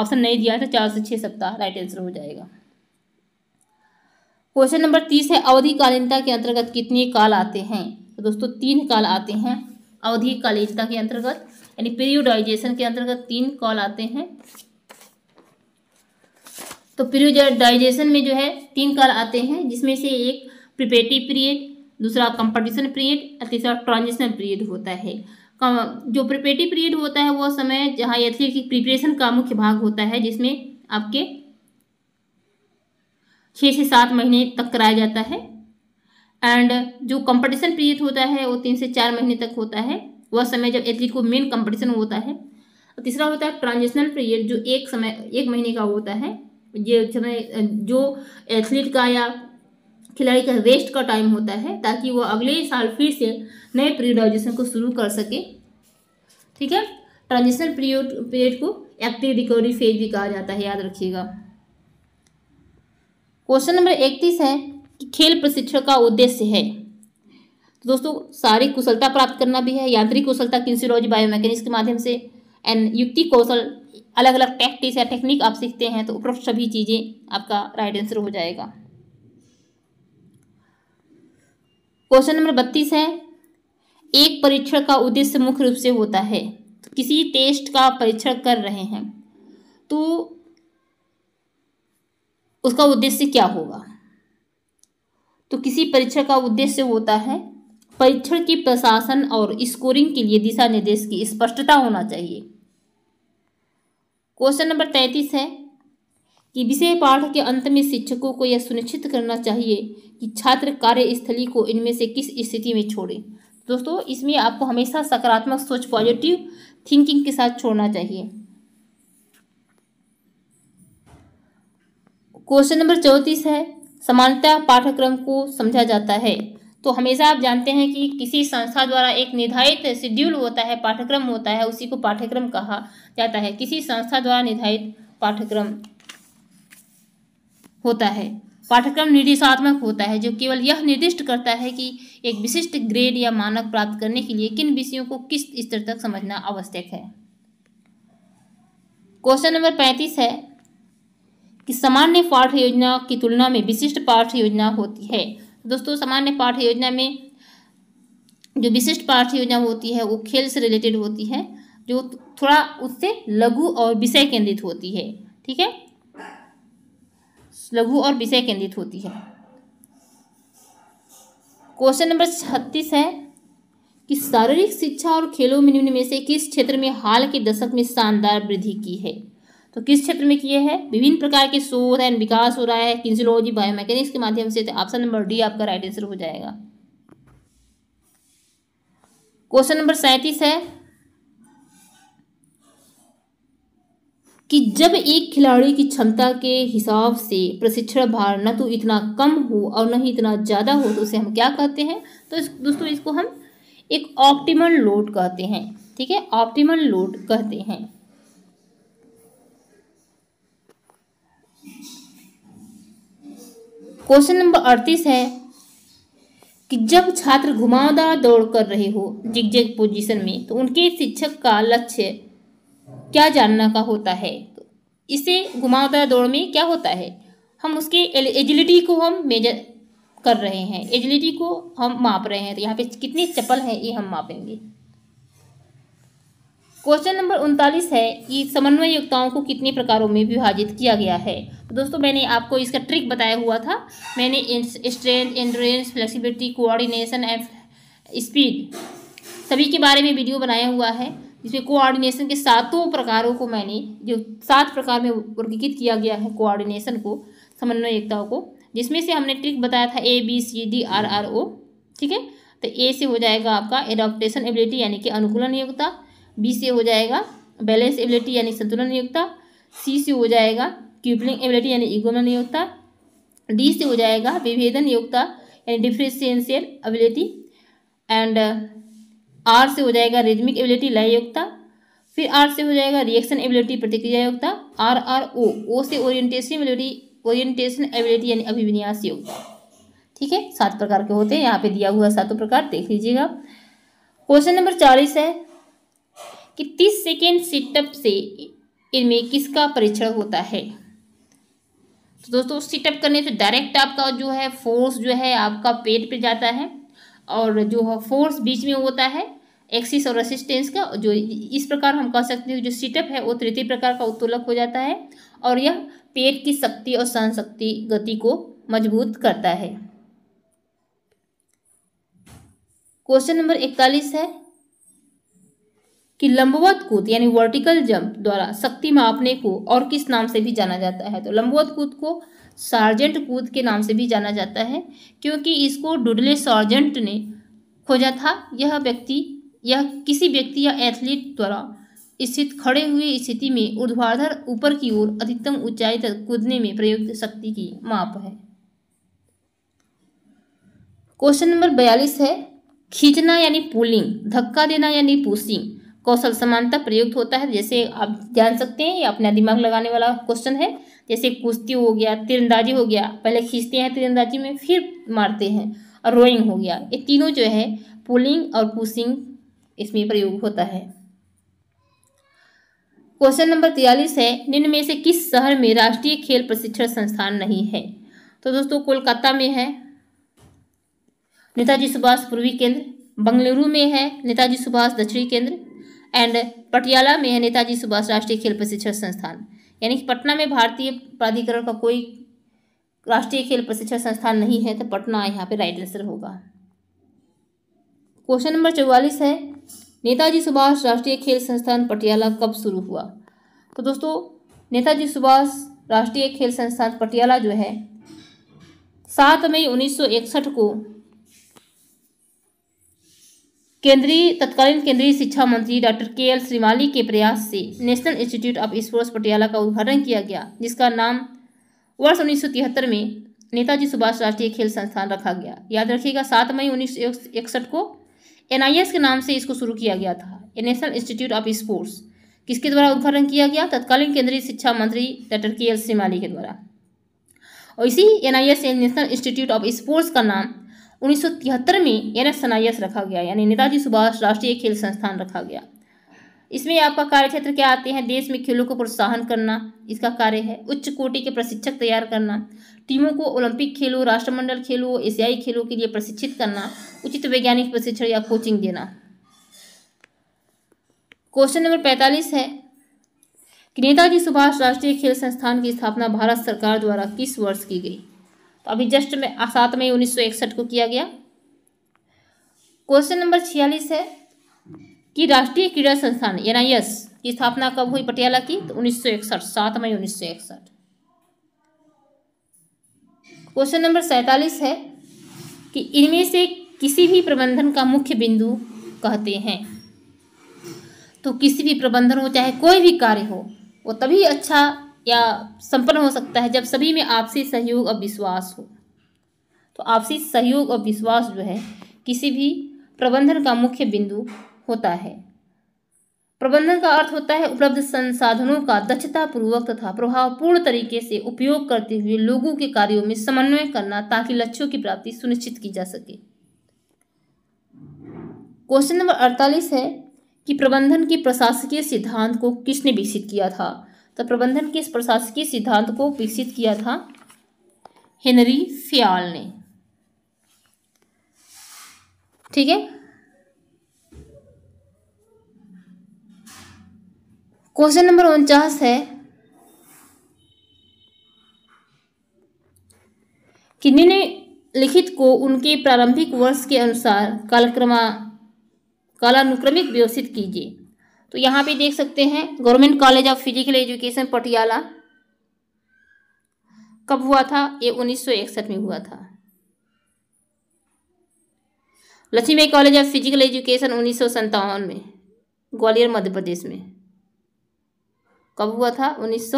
ऑप्शन नहीं दिया तो चार से छः सप्ताह राइट आंसर हो जाएगा क्वेश्चन नंबर तीस है अवधि कालीनता के अंतर्गत कितने काल आते हैं तो दोस्तों तीन काल आते हैं अवधि कालीनता के अंतर्गत यानी पीरियोडाइजेशन के अंतर्गत तीन काल आते हैं तो पीरियोडाइजेशन में जो है तीन काल आते हैं जिसमें से एक प्रिपेटिव पीरियड दूसरा कंपटीशन पीरियड और तीसरा ट्रांजिशनल पीरियड होता है जो प्रिपेटिव पीरियड होता है वह समय जहाँ एथलीट की प्रिपरेशन का मुख्य भाग होता है जिसमें आपके छः से सात महीने तक कराया जाता है एंड जो कंपटीशन पीरियड होता है वो तीन से चार महीने तक होता है वह समय जब एथलीट को मेन कंपटीशन होता है तीसरा होता है ट्रांजिशनल पीरियड जो एक समय एक महीने का होता है ये समय जो एथलीट का या खिलाड़ी का रेस्ट का टाइम होता है ताकि वह अगले साल फिर से नए पीरियडाइजेशन को शुरू कर सके ठीक है ट्रांजिशनल पीरियड पीरियड को एक्टिव रिकवरी फेज भी कहा जाता है याद रखिएगा क्वेश्चन नंबर इकतीस है कि खेल प्रशिक्षण का उद्देश्य है तो दोस्तों सारी कुशलता प्राप्त करना भी है यांत्रिक कुशलता किन्सियोलॉजी बायोमैकेनिक्स के माध्यम से एंड युक्ति कौशल अलग अलग टैक्टिक्स या टेक्निक आप सीखते हैं तो उपरोक्त सभी चीज़ें आपका राइट आंसर हो जाएगा क्वेश्चन नंबर बत्तीस है एक परीक्षण का उद्देश्य मुख्य रूप से होता है तो किसी टेस्ट का परीक्षण कर रहे हैं तो उसका उद्देश्य क्या होगा तो किसी परीक्षा का उद्देश्य होता है परीक्षण की प्रशासन और स्कोरिंग के लिए दिशा निर्देश की स्पष्टता होना चाहिए क्वेश्चन नंबर तैंतीस है कि विषय पाठ के अंत में शिक्षकों को यह सुनिश्चित करना चाहिए कि छात्र कार्यस्थली को इनमें से किस स्थिति में छोड़े दोस्तों इसमें आपको हमेशा सकारात्मक सोच पॉजिटिव थिंकिंग के साथ छोड़ना चाहिए क्वेश्चन नंबर चौंतीस है समानता पाठ्यक्रम को समझा जाता है तो हमेशा आप जानते हैं कि किसी संस्था द्वारा एक निर्धारित शेड्यूल होता है पाठ्यक्रम होता है उसी को पाठ्यक्रम कहा जाता है किसी संस्था द्वारा निर्धारित पाठ्यक्रम होता है पाठ्यक्रम निर्देशात्मक होता है जो केवल यह निर्दिष्ट करता है कि एक विशिष्ट ग्रेड या मानक प्राप्त करने के लिए किन विषयों को किस स्तर तक समझना आवश्यक है क्वेश्चन नंबर पैंतीस है कि सामान्य पाठ योजना की तुलना में विशिष्ट पाठ योजना होती है दोस्तों सामान्य पाठ योजना में जो विशिष्ट पाठ योजना होती है वो खेल से रिलेटेड होती है जो थोड़ा उससे लघु और विषय केंद्रित होती है ठीक है लघु और विषय केंद्रित होती है क्वेश्चन नंबर छत्तीस है कि शारीरिक शिक्षा और खेलों में निम्न में से किस क्षेत्र में हाल के दशक में शानदार वृद्धि की है तो किस क्षेत्र में किए हैं विभिन्न प्रकार के शोध एंड विकास हो रहा है किन्सिलोजी बायोमैकेनिक्स के माध्यम से तो ऑप्शन नंबर डी आपका राइट आंसर हो जाएगा क्वेश्चन नंबर सैंतीस है कि जब एक खिलाड़ी की क्षमता के हिसाब से प्रशिक्षण भार न तो इतना कम हो और न ही इतना ज़्यादा हो तो उसे हम क्या कहते हैं तो इस दोस्तों इसको हम एक ऑप्टिमल लोड कहते हैं ठीक है ऑप्टिमल लोड कहते हैं क्वेश्चन नंबर अड़तीस है कि जब छात्र घुमावदार दौड़ कर रहे हो जिग पोजीशन में तो उनके शिक्षक का लक्ष्य क्या जानना का होता है तो इसे घुमावदार दौड़ में क्या होता है हम उसके एजिलिटी को हम मेजर कर रहे हैं एजिलिटी को हम माप रहे हैं तो यहाँ पे कितनी चप्पल है ये हम मापेंगे क्वेश्चन नंबर उनतालीस है कि समन्वय युक्ताओं को कितने प्रकारों में विभाजित किया गया है तो दोस्तों मैंने आपको इसका ट्रिक बताया हुआ था मैंने strength endurance flexibility coordination and speed सभी के बारे में वीडियो बनाया हुआ है जिसमें कोऑर्डिनेशन के सातों प्रकारों को मैंने जो सात प्रकार में वर्गीकृत किया गया है कोऑर्डिनेशन को समन्वय एकताओं को जिसमें से हमने ट्रिक बताया था A B C D R R O ठीक है तो ए से हो जाएगा आपका एडोप्टेशन एबिलिटी यानी कि अनुकूलन योग्यता बी से हो जाएगा बैलेंस एबिलिटी यानी संतुलन नियोक्ता सी से हो जाएगा क्यूपलिंग एबिलिटी यानी इगोना नियोक्ता डी से हो जाएगा विभेदन नियोक्ता यानी डिफ्रेंशियल एबिलिटी एंड आर से हो जाएगा रिदमिक एबिलिटी लय योग्यता फिर आर से हो जाएगा रिएक्शन एबिलिटी प्रतिक्रिया योग्यता आर आर ओ ओ से ओरिएंटेशन एबिलिटी ओरिएंटेशन एबिलिटी यानी अभिविन्यास योगता ठीक है सात प्रकार के होते हैं यहाँ पे दिया हुआ सातों प्रकार देख लीजिएगा क्वेश्चन नंबर चालीस है कि 30 सेकेंड सिटअप से इनमें किसका परीक्षण होता है तो दोस्तों सिटअप करने से डायरेक्ट आपका जो है फोर्स जो है आपका पेट पे जाता है और जो है फोर्स बीच में होता है एक्सिस और असिस्टेंस का जो इस प्रकार हम कह सकते हैं जो सिटअप है वो तृतीय प्रकार का उत्तोलक हो जाता है और यह पेट की शक्ति और सहन शक्ति गति को मजबूत करता है क्वेश्चन नंबर इकतालीस है कि लंबवत कूद यानी वर्टिकल जंप द्वारा शक्ति मापने को और किस नाम से भी जाना जाता है तो लंबवत कूद को सार्जेंट कूद के नाम से भी जाना जाता है क्योंकि इसको डुडले सार्जेंट ने खोजा था यह व्यक्ति यह किसी व्यक्ति या एथलीट द्वारा स्थित खड़े हुए स्थिति में ऊर्ध्वाधर ऊपर की ओर अधिकतम ऊंचाई तक कूदने में प्रयुक्त शक्ति की माप है क्वेश्चन नंबर बयालीस है खींचना यानी पुलिंग धक्का देना यानी पुशिंग कौशल समानता प्रयुक्त होता है जैसे आप जान सकते हैं ये अपना दिमाग लगाने वाला क्वेश्चन है जैसे कुश्ती हो गया तीरंदाजी हो गया पहले खींचते हैं तीरंदाजी में फिर मारते हैं और रोइंग हो गया ये तीनों जो है पुलिंग और पुशिंग इसमें प्रयोग होता है क्वेश्चन नंबर तिरालीस है निम्न में से किस शहर में राष्ट्रीय खेल प्रशिक्षण संस्थान नहीं है तो दोस्तों कोलकाता में है नेताजी सुभाष पूर्वी केंद्र बंगलुरु में है नेताजी सुभाष दक्षिणी केंद्र एंड पटियाला में है नेताजी सुभाष राष्ट्रीय खेल प्रशिक्षण संस्थान यानी कि पटना में भारतीय प्राधिकरण का कोई राष्ट्रीय खेल प्रशिक्षण संस्थान नहीं है तो पटना यहाँ पे राइट आंसर होगा क्वेश्चन नंबर चौवालीस है नेताजी सुभाष राष्ट्रीय खेल संस्थान पटियाला कब शुरू हुआ तो दोस्तों नेताजी सुभाष राष्ट्रीय खेल संस्थान पटियाला जो है सात मई उन्नीस को केंद्रीय तत्कालीन केंद्रीय शिक्षा मंत्री डॉक्टर के एल श्रीमाली के प्रयास से National Institute of Sports Patiala का उद्घाटन किया गया जिसका नाम वर्ष उन्नीस में नेताजी सुभाष राष्ट्रीय खेल संस्थान रखा गया याद रखिएगा सात मई उन्नीस इकसठ को एन के नाम से इसको शुरू किया गया था नेशनल इंस्टीट्यूट ऑफ स्पोर्ट्स किसके द्वारा उद्घाटन किया गया तत्कालीन केंद्रीय शिक्षा मंत्री डॉक्टर के एल श्रीमाली के द्वारा और इसी N National Institute of Sports का नाम उन्नीस में एन एस रखा गया यानी नेताजी सुभाष राष्ट्रीय खेल संस्थान रखा गया इसमें आपका कार्य क्षेत्र क्या आते हैं देश में खेलों को प्रोत्साहन करना इसका कार्य है उच्च कोटि के प्रशिक्षक तैयार करना टीमों को ओलंपिक खेलों राष्ट्रमंडल खेलों एशियाई खेलों के लिए प्रशिक्षित करना उचित वैज्ञानिक प्रशिक्षण या कोचिंग देना क्वेश्चन नंबर पैंतालीस है कि नेताजी सुभाष राष्ट्रीय खेल संस्थान की स्थापना भारत सरकार द्वारा किस वर्ष की गई तो अभी जस्ट में सात मई उन्नीस को किया गया क्वेश्चन नंबर छियालीस है कि राष्ट्रीय क्रीड़ा संस्थान एनआईएस की स्थापना कब हुई पटियाला की तो उन्नीस सौ इकसठ सात मई उन्नीस सौ इकसठ क्वेश्चन नंबर सैतालीस है कि इनमें से किसी भी प्रबंधन का मुख्य बिंदु कहते हैं तो किसी भी प्रबंधन हो चाहे कोई भी कार्य हो वो तभी अच्छा या संपन्न हो सकता है जब सभी में आपसी सहयोग और विश्वास हो तो आपसी सहयोग और विश्वास जो है किसी भी प्रबंधन का मुख्य बिंदु होता है प्रबंधन का अर्थ होता है उपलब्ध संसाधनों का दक्षतापूर्वक तथा प्रभावपूर्ण तरीके से उपयोग करते हुए लोगों के कार्यों में समन्वय करना ताकि लक्ष्यों की प्राप्ति सुनिश्चित की जा सके क्वेश्चन नंबर अड़तालीस है कि प्रबंधन के प्रशासकीय सिद्धांत को किसने विकसित किया था तो प्रबंधन के प्रशासकीय सिद्धांत को विकसित किया था हेनरी फियाल ने ठीक है क्वेश्चन नंबर उनचास है कि निम्नलिखित को उनके प्रारंभिक वर्ष के अनुसार कालक्रमा कालानुक्रमिक व्यवस्थित कीजिए तो यहाँ पे देख सकते हैं Government college of physical education Patiala कब हुआ था ये 1961 में हुआ था Lakshmibai college of physical education उन्नीस में ग्वालियर मध्य प्रदेश में कब हुआ था उन्नीस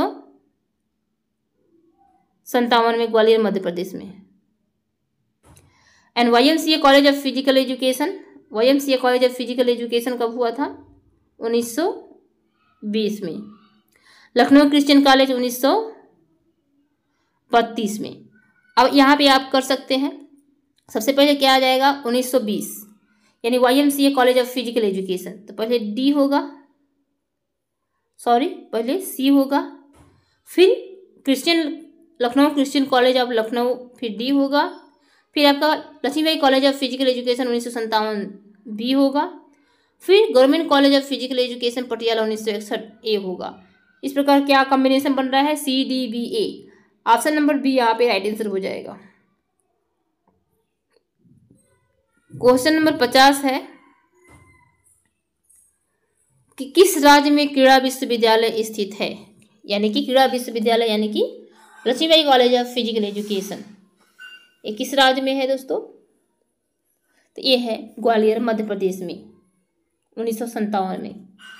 में ग्वालियर मध्य प्रदेश में and Y college of physical Education Y college of physical Education कब हुआ था 1920 में लखनऊ क्रिश्चियन कॉलेज 1932 में अब यहाँ पे आप कर सकते हैं सबसे पहले क्या आ जाएगा 1920 यानी Y college of physical education तो पहले डी होगा सॉरी पहले सी होगा फिर Christian Lucknow Christian college of Lucknow फिर डी होगा फिर आपका Lakshmibai college of physical education उन्नीस सौ बी होगा फिर government college of physical education Patiala उन्नीस सौ इकसठ ए होगा इस प्रकार क्या कॉम्बिनेशन बन रहा है C D B A option number B यहाँ पे राइट आंसर हो जाएगा क्वेश्चन नंबर पचास है कि किस राज्य में क्रीड़ा विश्वविद्यालय स्थित है यानी कि क्रीड़ा विश्वविद्यालय यानी कि Lakshmibai college of physical education ये किस राज्य में है दोस्तों तो ये है ग्वालियर मध्य प्रदेश में उन्नीस में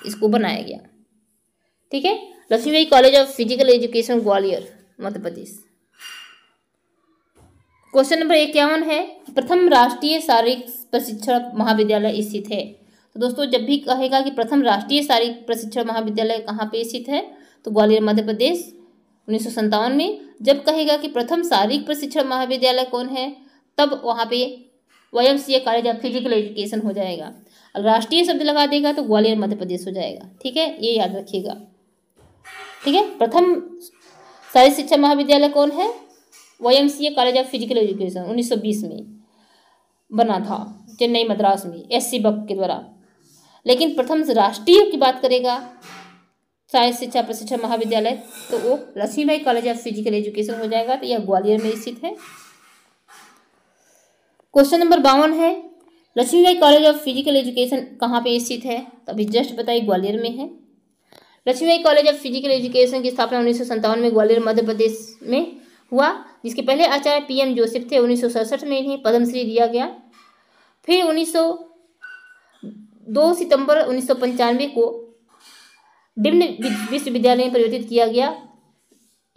इसको बनाया गया ठीक है Lakshmibai college of physical education Gwalior Madhya Pradesh question number इक्यावन है प्रथम राष्ट्रीय शारीरिक प्रशिक्षण महाविद्यालय स्थित है तो दोस्तों जब भी कहेगा कि प्रथम राष्ट्रीय शारीरिक प्रशिक्षण महाविद्यालय कहाँ पे स्थित है तो ग्वालियर मध्य प्रदेश उन्नीस में जब कहेगा कि प्रथम शारीरिक प्रशिक्षण महाविद्यालय कौन है तब वहाँ पे Y M C A college of physical education हो जाएगा राष्ट्रीय शब्द लगा देगा तो ग्वालियर मध्य प्रदेश हो जाएगा ठीक है ये याद रखिएगा ठीक है प्रथम शहरी शिक्षा महाविद्यालय कौन है Y college of physical education 1920 में बना था चेन्नई मद्रास में एस सी बक के द्वारा लेकिन प्रथम राष्ट्रीय की बात करेगा साइंस शिक्षा प्रशिक्षण महाविद्यालय तो वो Lakshmibai college of physical education हो जाएगा तो यह ग्वालियर में स्थित है क्वेश्चन नंबर बावन है Lakshmibai college of physical education कहाँ पे स्थित है तो अभी जस्ट बताइए ग्वालियर में है Lakshmibai college of physical education की स्थापना उन्नीस में ग्वालियर मध्य प्रदेश में हुआ जिसके पहले आचार्य एम जोसेफ थे उन्नीस में इन्हें पद्मश्री दिया गया फिर उन्नीस दो सितंबर उन्नीस को डिम्न विश्वविद्यालय में परिवर्तित किया गया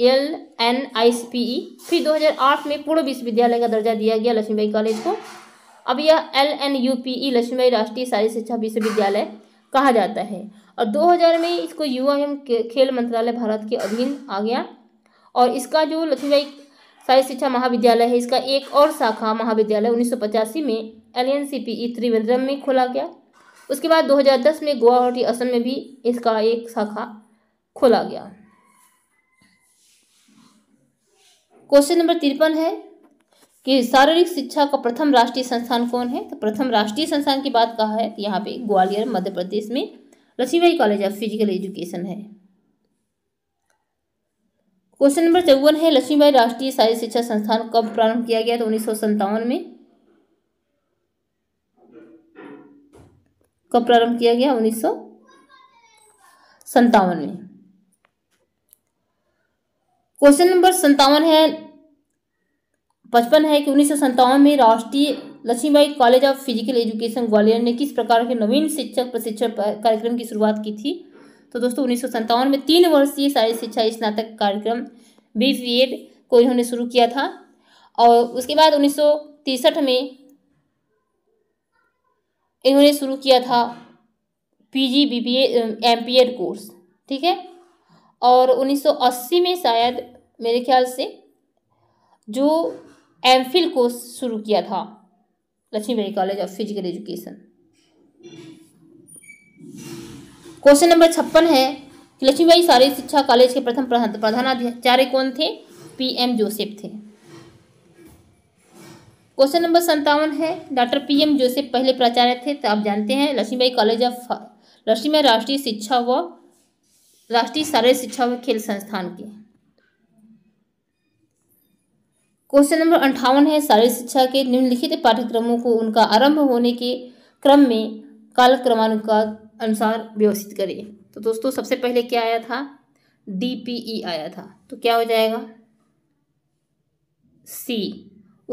L N I C P E फिर 2008 में पूर्व विश्वविद्यालय का दर्जा दिया गया लक्ष्मीबाई कॉलेज को अब यह L N U P E Lakshmibai राष्ट्रीय शारी शिक्षा विश्वविद्यालय कहा जाता है और 2000 में इसको युवा एवं खेल मंत्रालय भारत के अधीन आ गया और इसका जो लक्ष्मीबाई शारी शिक्षा महाविद्यालय है इसका एक और शाखा महाविद्यालय उन्नीस में L N C P E Trivandrum में खोला गया उसके बाद 2010 में गुवाहाटी असम में भी इसका एक शाखा खोला गया क्वेश्चन नंबर तिरपन है कि शारीरिक शिक्षा का प्रथम राष्ट्रीय संस्थान कौन है तो प्रथम राष्ट्रीय संस्थान की बात कहा है तो यहाँ पे ग्वालियर मध्य प्रदेश में Lakshmibai college of physical education है क्वेश्चन नंबर चौवन है लक्ष्मीबाई राष्ट्रीय शारीरिक शिक्षा संस्थान कब प्रारंभ किया गया तो उन्नीस में कब प्रारंभ किया गया उन्नीस में क्वेश्चन नंबर संतावन है पचपन है कि उन्नीस में राष्ट्रीय Lakshmibai college of physical education Gwalior ने किस प्रकार के नवीन शिक्षक प्रशिक्षण कार्यक्रम की शुरुआत की थी तो दोस्तों उन्नीस में तीन वर्षीय शारीरिक शिक्षा स्नातक कार्यक्रम बी पी को इन्होंने शुरू किया था और उसके बाद उन्नीस में इन्होंने शुरू किया था P G B P M P Ed course ठीक है और 1980 में शायद मेरे ख्याल से जो एम फिल कोर्स शुरू किया था Lakshmibai college of physical education question number छप्पन है कि लक्ष्मीबाई सारी शिक्षा कॉलेज के प्रथम प्रधानाचार्य कौन थे पी एम जोसेफ थे क्वेश्चन नंबर संतावन है डॉक्टर पी एम जोसेफ पहले प्राचार्य थे तो आप जानते हैं लक्ष्मीबाई कॉलेज ऑफ लक्ष्मीबाई राष्ट्रीय शिक्षा व राष्ट्रीय शारीरिक शिक्षा व खेल संस्थान के क्वेश्चन नंबर अंठावन है शारीरिक शिक्षा के निम्नलिखित पाठ्यक्रमों को उनका आरंभ होने के क्रम में कालक्रमानुसार अनुसार व्यवस्थित करें तो दोस्तों सबसे पहले क्या आया था डी e आया था तो क्या हो जाएगा सी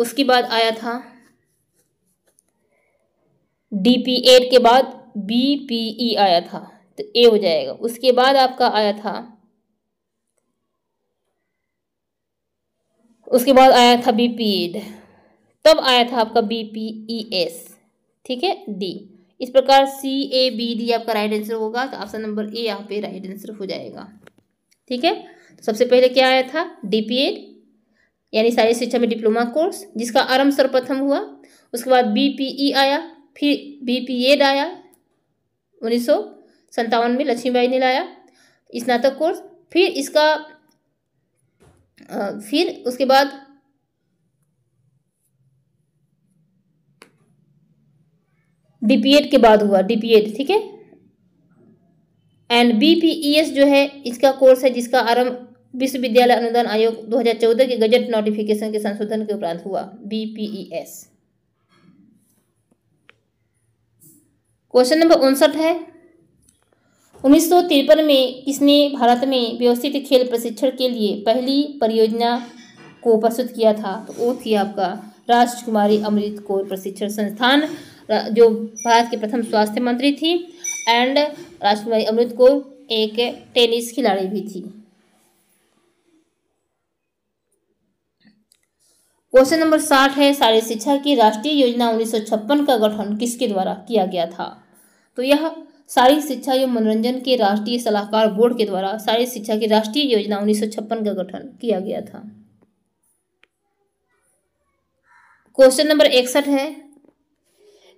उसके बाद आया था डी पी एड के बाद बी पी ई आया था तो ए हो जाएगा उसके बाद आपका आया था उसके बाद आया था बी पी एड तब आया था आपका बी पी ई एस ठीक है डी इस प्रकार सी ए बी डी आपका राइट आंसर होगा तो ऑप्शन नंबर ए यहाँ पे राइट आंसर हो जाएगा ठीक है तो सबसे पहले क्या आया था डी पी एड यानी सारी शिक्षा में डिप्लोमा कोर्स जिसका आरंभ सर्वप्रथम हुआ उसके बाद बी पी ई आया फिर बी पी एड आया उन्नीस सौ सत्तावन में लक्ष्मीबाई ने लाया स्नातक कोर्स फिर इसका फिर उसके बाद डीपीएड के बाद हुआ डीपीएड ठीक है एंड बीपीईएस e जो है इसका कोर्स है जिसका आरंभ विश्वविद्यालय अनुदान आयोग 2014 के गजट नोटिफिकेशन के संशोधन के उपरांत हुआ बीपीईएस क्वेश्चन नंबर उनसठ है उन्नीस में इसने भारत में व्यवस्थित खेल प्रशिक्षण के लिए पहली परियोजना को प्रस्तुत किया था तो वो थी आपका राजकुमारी अमृत कौर प्रशिक्षण संस्थान जो भारत के प्रथम स्वास्थ्य मंत्री थी एंड राजकुमारी अमृत कौर एक टेनिस खिलाड़ी भी थी क्वेश्चन नंबर साठ है सारी शिक्षा की राष्ट्रीय योजना उन्नीस का गठन किसके द्वारा किया गया था तो यह सारी शिक्षा एवं मनोरंजन के राष्ट्रीय सलाहकार बोर्ड के द्वारा सारी शिक्षा की राष्ट्रीय योजना उन्नीस का गठन किया गया था क्वेश्चन नंबर इकसठ है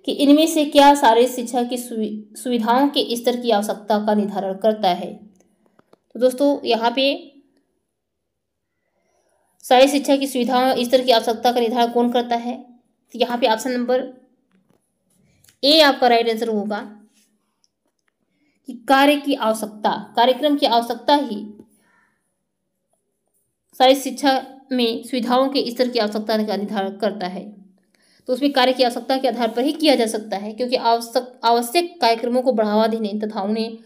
कि इनमें से क्या सारी शिक्षा की सुविधाओं के स्तर की आवश्यकता का निर्धारण करता है तो दोस्तों यहाँ पे सारी शिक्षा की सुविधाओं स्तर की आवश्यकता का निर्धारण कौन करता है तो यहाँ पे ऑप्शन नंबर ए आपका राइट आंसर होगा कि कार्य की आवश्यकता कार्यक्रम की आवश्यकता ही सारी शिक्षा में सुविधाओं के स्तर की आवश्यकता का निर्धारण करता है तो उसमें कार्य की आवश्यकता के आधार पर ही किया जा सकता है क्योंकि आवश्यक आवश्यक कार्यक्रमों को बढ़ावा देने तथा उन्हें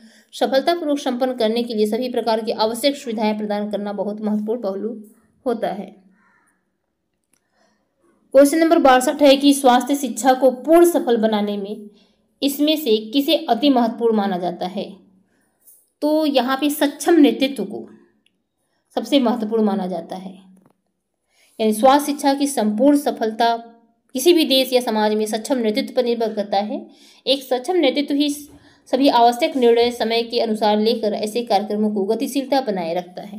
सफलतापूर्वक संपन्न करने के लिए सभी प्रकार की आवश्यक सुविधाएं प्रदान करना बहुत महत्वपूर्ण पहलू होता है क्वेश्चन नंबर बासठ है कि स्वास्थ्य शिक्षा को पूर्ण सफल बनाने में इसमें से किसे अति महत्वपूर्ण माना जाता है तो यहाँ पे सक्षम नेतृत्व को सबसे महत्वपूर्ण माना जाता है यानी स्वास्थ्य शिक्षा की संपूर्ण सफलता किसी भी देश या समाज में सक्षम नेतृत्व पर निर्भर करता है एक सक्षम नेतृत्व ही सभी आवश्यक निर्णय समय के अनुसार लेकर ऐसे कार्यक्रमों को गतिशीलता बनाए रखता है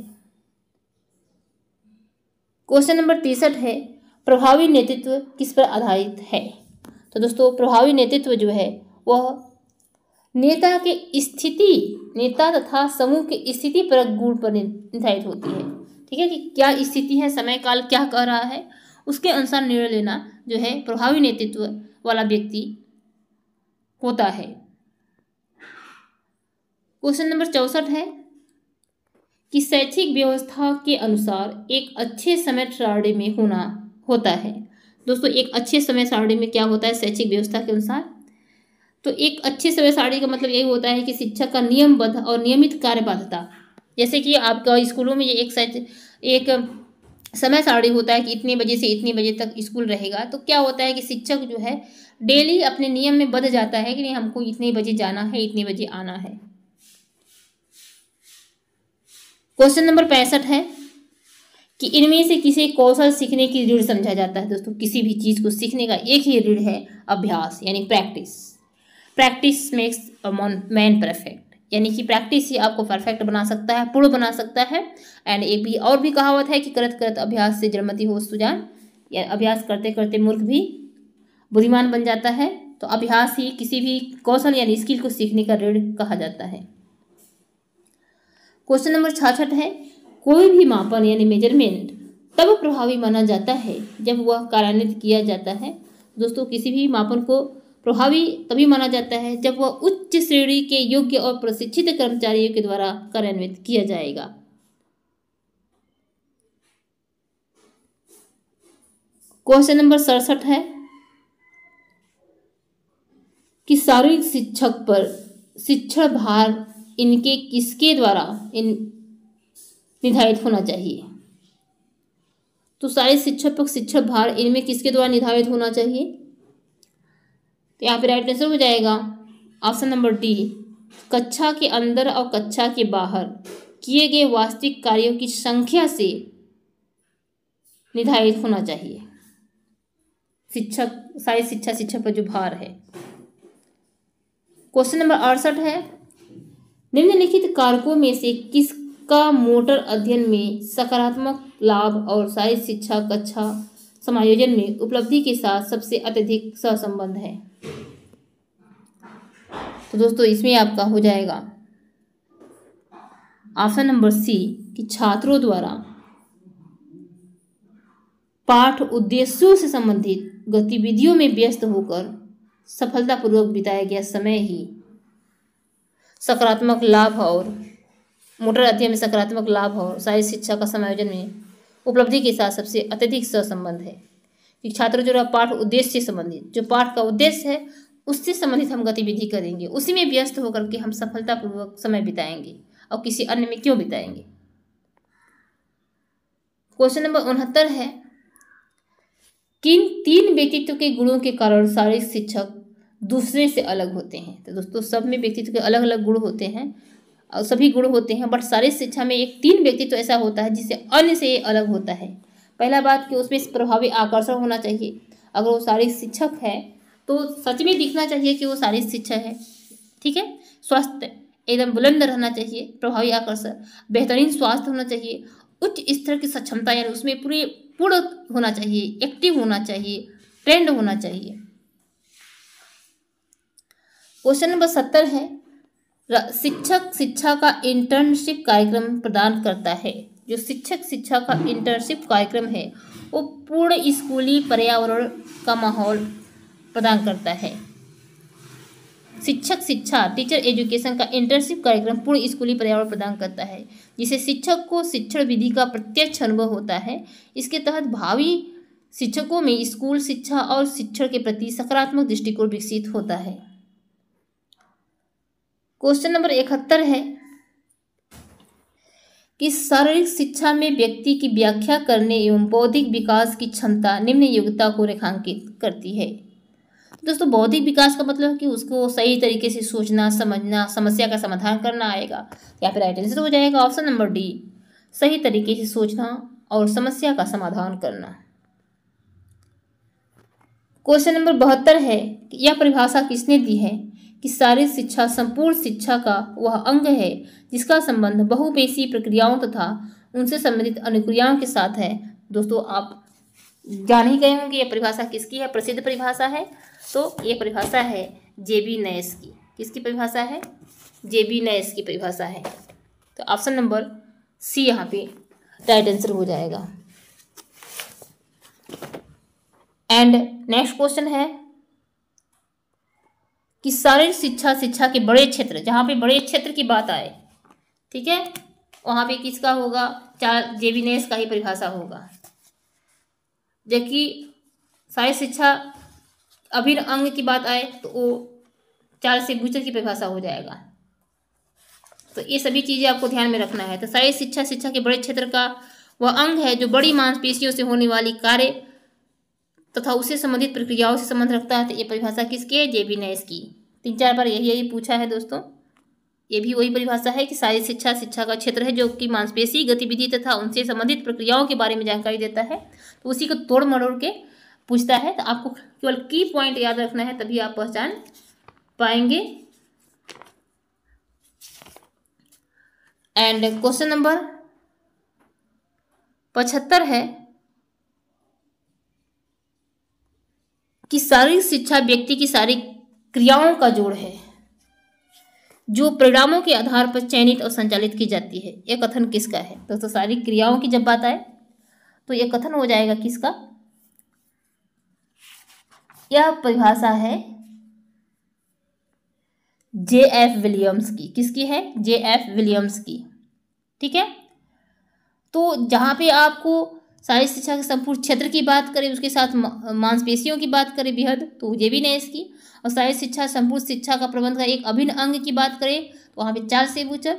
क्वेश्चन नंबर तिरसठ है प्रभावी नेतृत्व किस पर आधारित है तो दोस्तों प्रभावी नेतृत्व जो है वह नेता के स्थिति नेता तथा समूह की स्थिति पर गुण पर निर्धारित होती है ठीक है कि क्या स्थिति है समय काल क्या कह रहा है उसके अनुसार निर्णय लेना जो है प्रभावी नेतृत्व वाला व्यक्ति होता है क्वेश्चन नंबर चौसठ है कि शैक्षिक व्यवस्था के अनुसार एक अच्छे समय सारणी में होना होता है दोस्तों एक अच्छे समय सारणी में क्या होता है शैक्षिक व्यवस्था के अनुसार तो एक अच्छी सवे साड़ी का मतलब यही होता है कि शिक्षा का नियमबद्ध और नियमित कार्यबद्धता जैसे कि आपका स्कूलों में ये एक सच एक समय सारणी होता है कि इतने बजे से इतने बजे तक स्कूल रहेगा तो क्या होता है कि शिक्षक जो है डेली अपने नियम में बध जाता है कि नहीं हमको इतने बजे जाना है इतने बजे आना है क्वेश्चन नंबर पैंसठ है कि इनमें से किसी कौशल सीखने की रीढ़ समझा जाता है दोस्तों किसी भी चीज़ को सीखने का एक ही रीढ़ है अभ्यास यानी practice practice makes man perfect यानी कि प्रैक्टिस ही आपको परफेक्ट बना सकता है पूर्ण बना सकता है एंड एक भी और भी कहावत है कि करत करत अभ्यास से जन्मति हो सुजान या अभ्यास करते करते मूर्ख भी बुद्धिमान बन जाता है तो अभ्यास ही किसी भी कौशल यानी स्किल को सीखने का ऋण कहा जाता है क्वेश्चन नंबर छाछठ है कोई भी मापन यानी मेजरमेंट तब प्रभावी माना जाता है जब वह कार्यान्वित किया जाता है दोस्तों किसी भी मापन को प्रभावी तभी माना जाता है जब वह उच्च श्रेणी के योग्य और प्रशिक्षित कर्मचारियों के द्वारा कार्यान्वित किया जाएगा क्वेश्चन नंबर सड़सठ है कि शारीरिक शिक्षक पर शिक्षण भार इनके किसके द्वारा इन निर्धारित होना चाहिए तो सारे शिक्षक पर शिक्षण भार इनमें किसके द्वारा निर्धारित होना चाहिए तो यहाँ पे राइट आंसर हो जाएगा ऑप्शन नंबर डी कक्षा के अंदर और कक्षा के बाहर किए गए वास्तविक कार्यों की संख्या से निर्धारित होना चाहिए शिक्षक सारी शिक्षा शिक्षा पर जो भार है क्वेश्चन नंबर अड़सठ है निम्नलिखित कारकों में से किसका मोटर अध्ययन में सकारात्मक लाभ और सारी शिक्षा कक्षा समायोजन में उपलब्धि के साथ सबसे अत्यधिक सहसंबंध है तो दोस्तों इसमें आपका हो जाएगा ऑप्शन नंबर सी कि छात्रों द्वारा पाठ उद्देश्यों से संबंधित गतिविधियों में व्यस्त होकर सफलतापूर्वक बिताया गया समय ही सकारात्मक लाभ और मोटर अध्ययन में सकारात्मक लाभ और शारीरिक शिक्षा का समायोजन में उपलब्धि के साथ सबसे अत्यधिक सहसंबंध है कि छात्र जो पाठ उद्देश्य से संबंधित जो पाठ का उद्देश्य है उससे संबंधित हम गतिविधि करेंगे उसी में व्यस्त होकर के हम सफलतापूर्वक समय बिताएंगे और किसी अन्य में क्यों बिताएंगे क्वेश्चन नंबर उनहत्तर है किन तीन व्यक्तित्व के गुणों के कारण शारीरिक शिक्षक दूसरे से अलग होते हैं तो दोस्तों सब में व्यक्तित्व के अलग अलग गुण होते हैं और सभी गुण होते हैं बट शारीरिक शिक्षा में एक तीन व्यक्तित्व ऐसा होता है जिससे अन्य से अलग होता है पहला बात कि उसमें प्रभावी आकर्षण होना चाहिए अगर वो सारी शिक्षक है तो सच में दिखना चाहिए कि वो सारी शिक्षक है ठीक है स्वास्थ्य एकदम बुलंद रहना चाहिए प्रभावी आकर्षण बेहतरीन स्वास्थ्य होना चाहिए उच्च स्तर की सक्षमता यानी उसमें पूरी पूर्ण होना चाहिए एक्टिव होना चाहिए ट्रेंड होना चाहिए क्वेश्चन नंबर सत्तर है शिक्षक शिक्षा का इंटर्नशिप कार्यक्रम प्रदान करता है जो शिक्षक शिक्षा का इंटर्नशिप कार्यक्रम है वो पूर्ण स्कूली पर्यावरण का माहौल प्रदान करता है शिक्षक शिक्षा टीचर एजुकेशन का इंटर्नशिप कार्यक्रम पूर्ण स्कूली पर्यावरण प्रदान करता है जिसे शिक्षक को शिक्षण विधि का प्रत्यक्ष अनुभव होता है इसके तहत भावी शिक्षकों में स्कूल शिक्षा और शिक्षण के प्रति सकारात्मक दृष्टिकोण विकसित होता है क्वेश्चन नंबर इकहत्तर है कि शारीरिक शिक्षा में व्यक्ति की व्याख्या करने एवं बौद्धिक विकास की क्षमता निम्न योग्यता को रेखांकित करती है दोस्तों बौद्धिक विकास का मतलब कि उसको सही तरीके से सोचना समझना समस्या का समाधान करना आएगा या फिर राइट आंसर हो जाएगा ऑप्शन नंबर डी सही तरीके से सोचना और समस्या का समाधान करना क्वेश्चन नंबर बहत्तर है कि यह परिभाषा किसने दी है कि सारी शिक्षा संपूर्ण शिक्षा का वह अंग है जिसका संबंध बहुपेशी प्रक्रियाओं तथा उनसे संबंधित अनुक्रियाओं के साथ है दोस्तों आप जान ही गए होंगे ये परिभाषा किसकी है प्रसिद्ध परिभाषा है तो ये परिभाषा है जेबी नैस की किसकी परिभाषा है जेबी नैस की परिभाषा है तो ऑप्शन नंबर सी यहाँ पे राइट आंसर हो जाएगा एंड नेक्स्ट क्वेश्चन है कि शारीरिक शिक्षा शिक्षा के बड़े क्षेत्र जहाँ पे बड़े क्षेत्र की बात आए ठीक है वहाँ पे किसका होगा चार जेबिनेस का ही परिभाषा होगा जबकि शारीरिक शिक्षा अभिन अंग की बात आए तो वो चार से बुचर की परिभाषा हो जाएगा तो ये सभी चीज़ें आपको ध्यान में रखना है तो शारीरिक शिक्षा शिक्षा के बड़े क्षेत्र का वह अंग है जो बड़ी मांसपेशियों से होने वाली कार्य तथा उससे संबंधित प्रक्रियाओं से संबंध रखता है तो ये परिभाषा किसकी है जेबी नैस की तीन चार बार यही यही पूछा है दोस्तों ये भी वही परिभाषा है कि सारी शिक्षा शिक्षा का क्षेत्र है जो कि मांसपेशी गतिविधि तथा उनसे संबंधित प्रक्रियाओं के बारे में जानकारी देता है तो उसी को तोड़ मरोड़ के पूछता है तो आपको केवल की पॉइंट याद रखना है तभी आप पहचान पाएंगे एंड क्वेश्चन नंबर पचहत्तर है कि शारीरिक शिक्षा व्यक्ति की शारीरिक क्रियाओं का जोड़ है जो परिणामों के आधार पर चयनित और संचालित की जाती है यह कथन किसका है तो दोस्तों तो शारीरिक क्रियाओं की जब बात आए तो यह कथन हो जाएगा किसका यह परिभाषा है जे एफ विलियम्स की किसकी है जे एफ विलियम्स की ठीक है तो जहां पे आपको शारीरिक शिक्षा के संपूर्ण क्षेत्र की बात करें उसके साथ मांसपेशियों की बात करें बेहद तो ये भी नहीं इसकी और शारीरिक शिक्षा संपूर्ण शिक्षा का प्रबंध का एक अभिन्न अंग की बात करें तो वहाँ पे चार से पूछा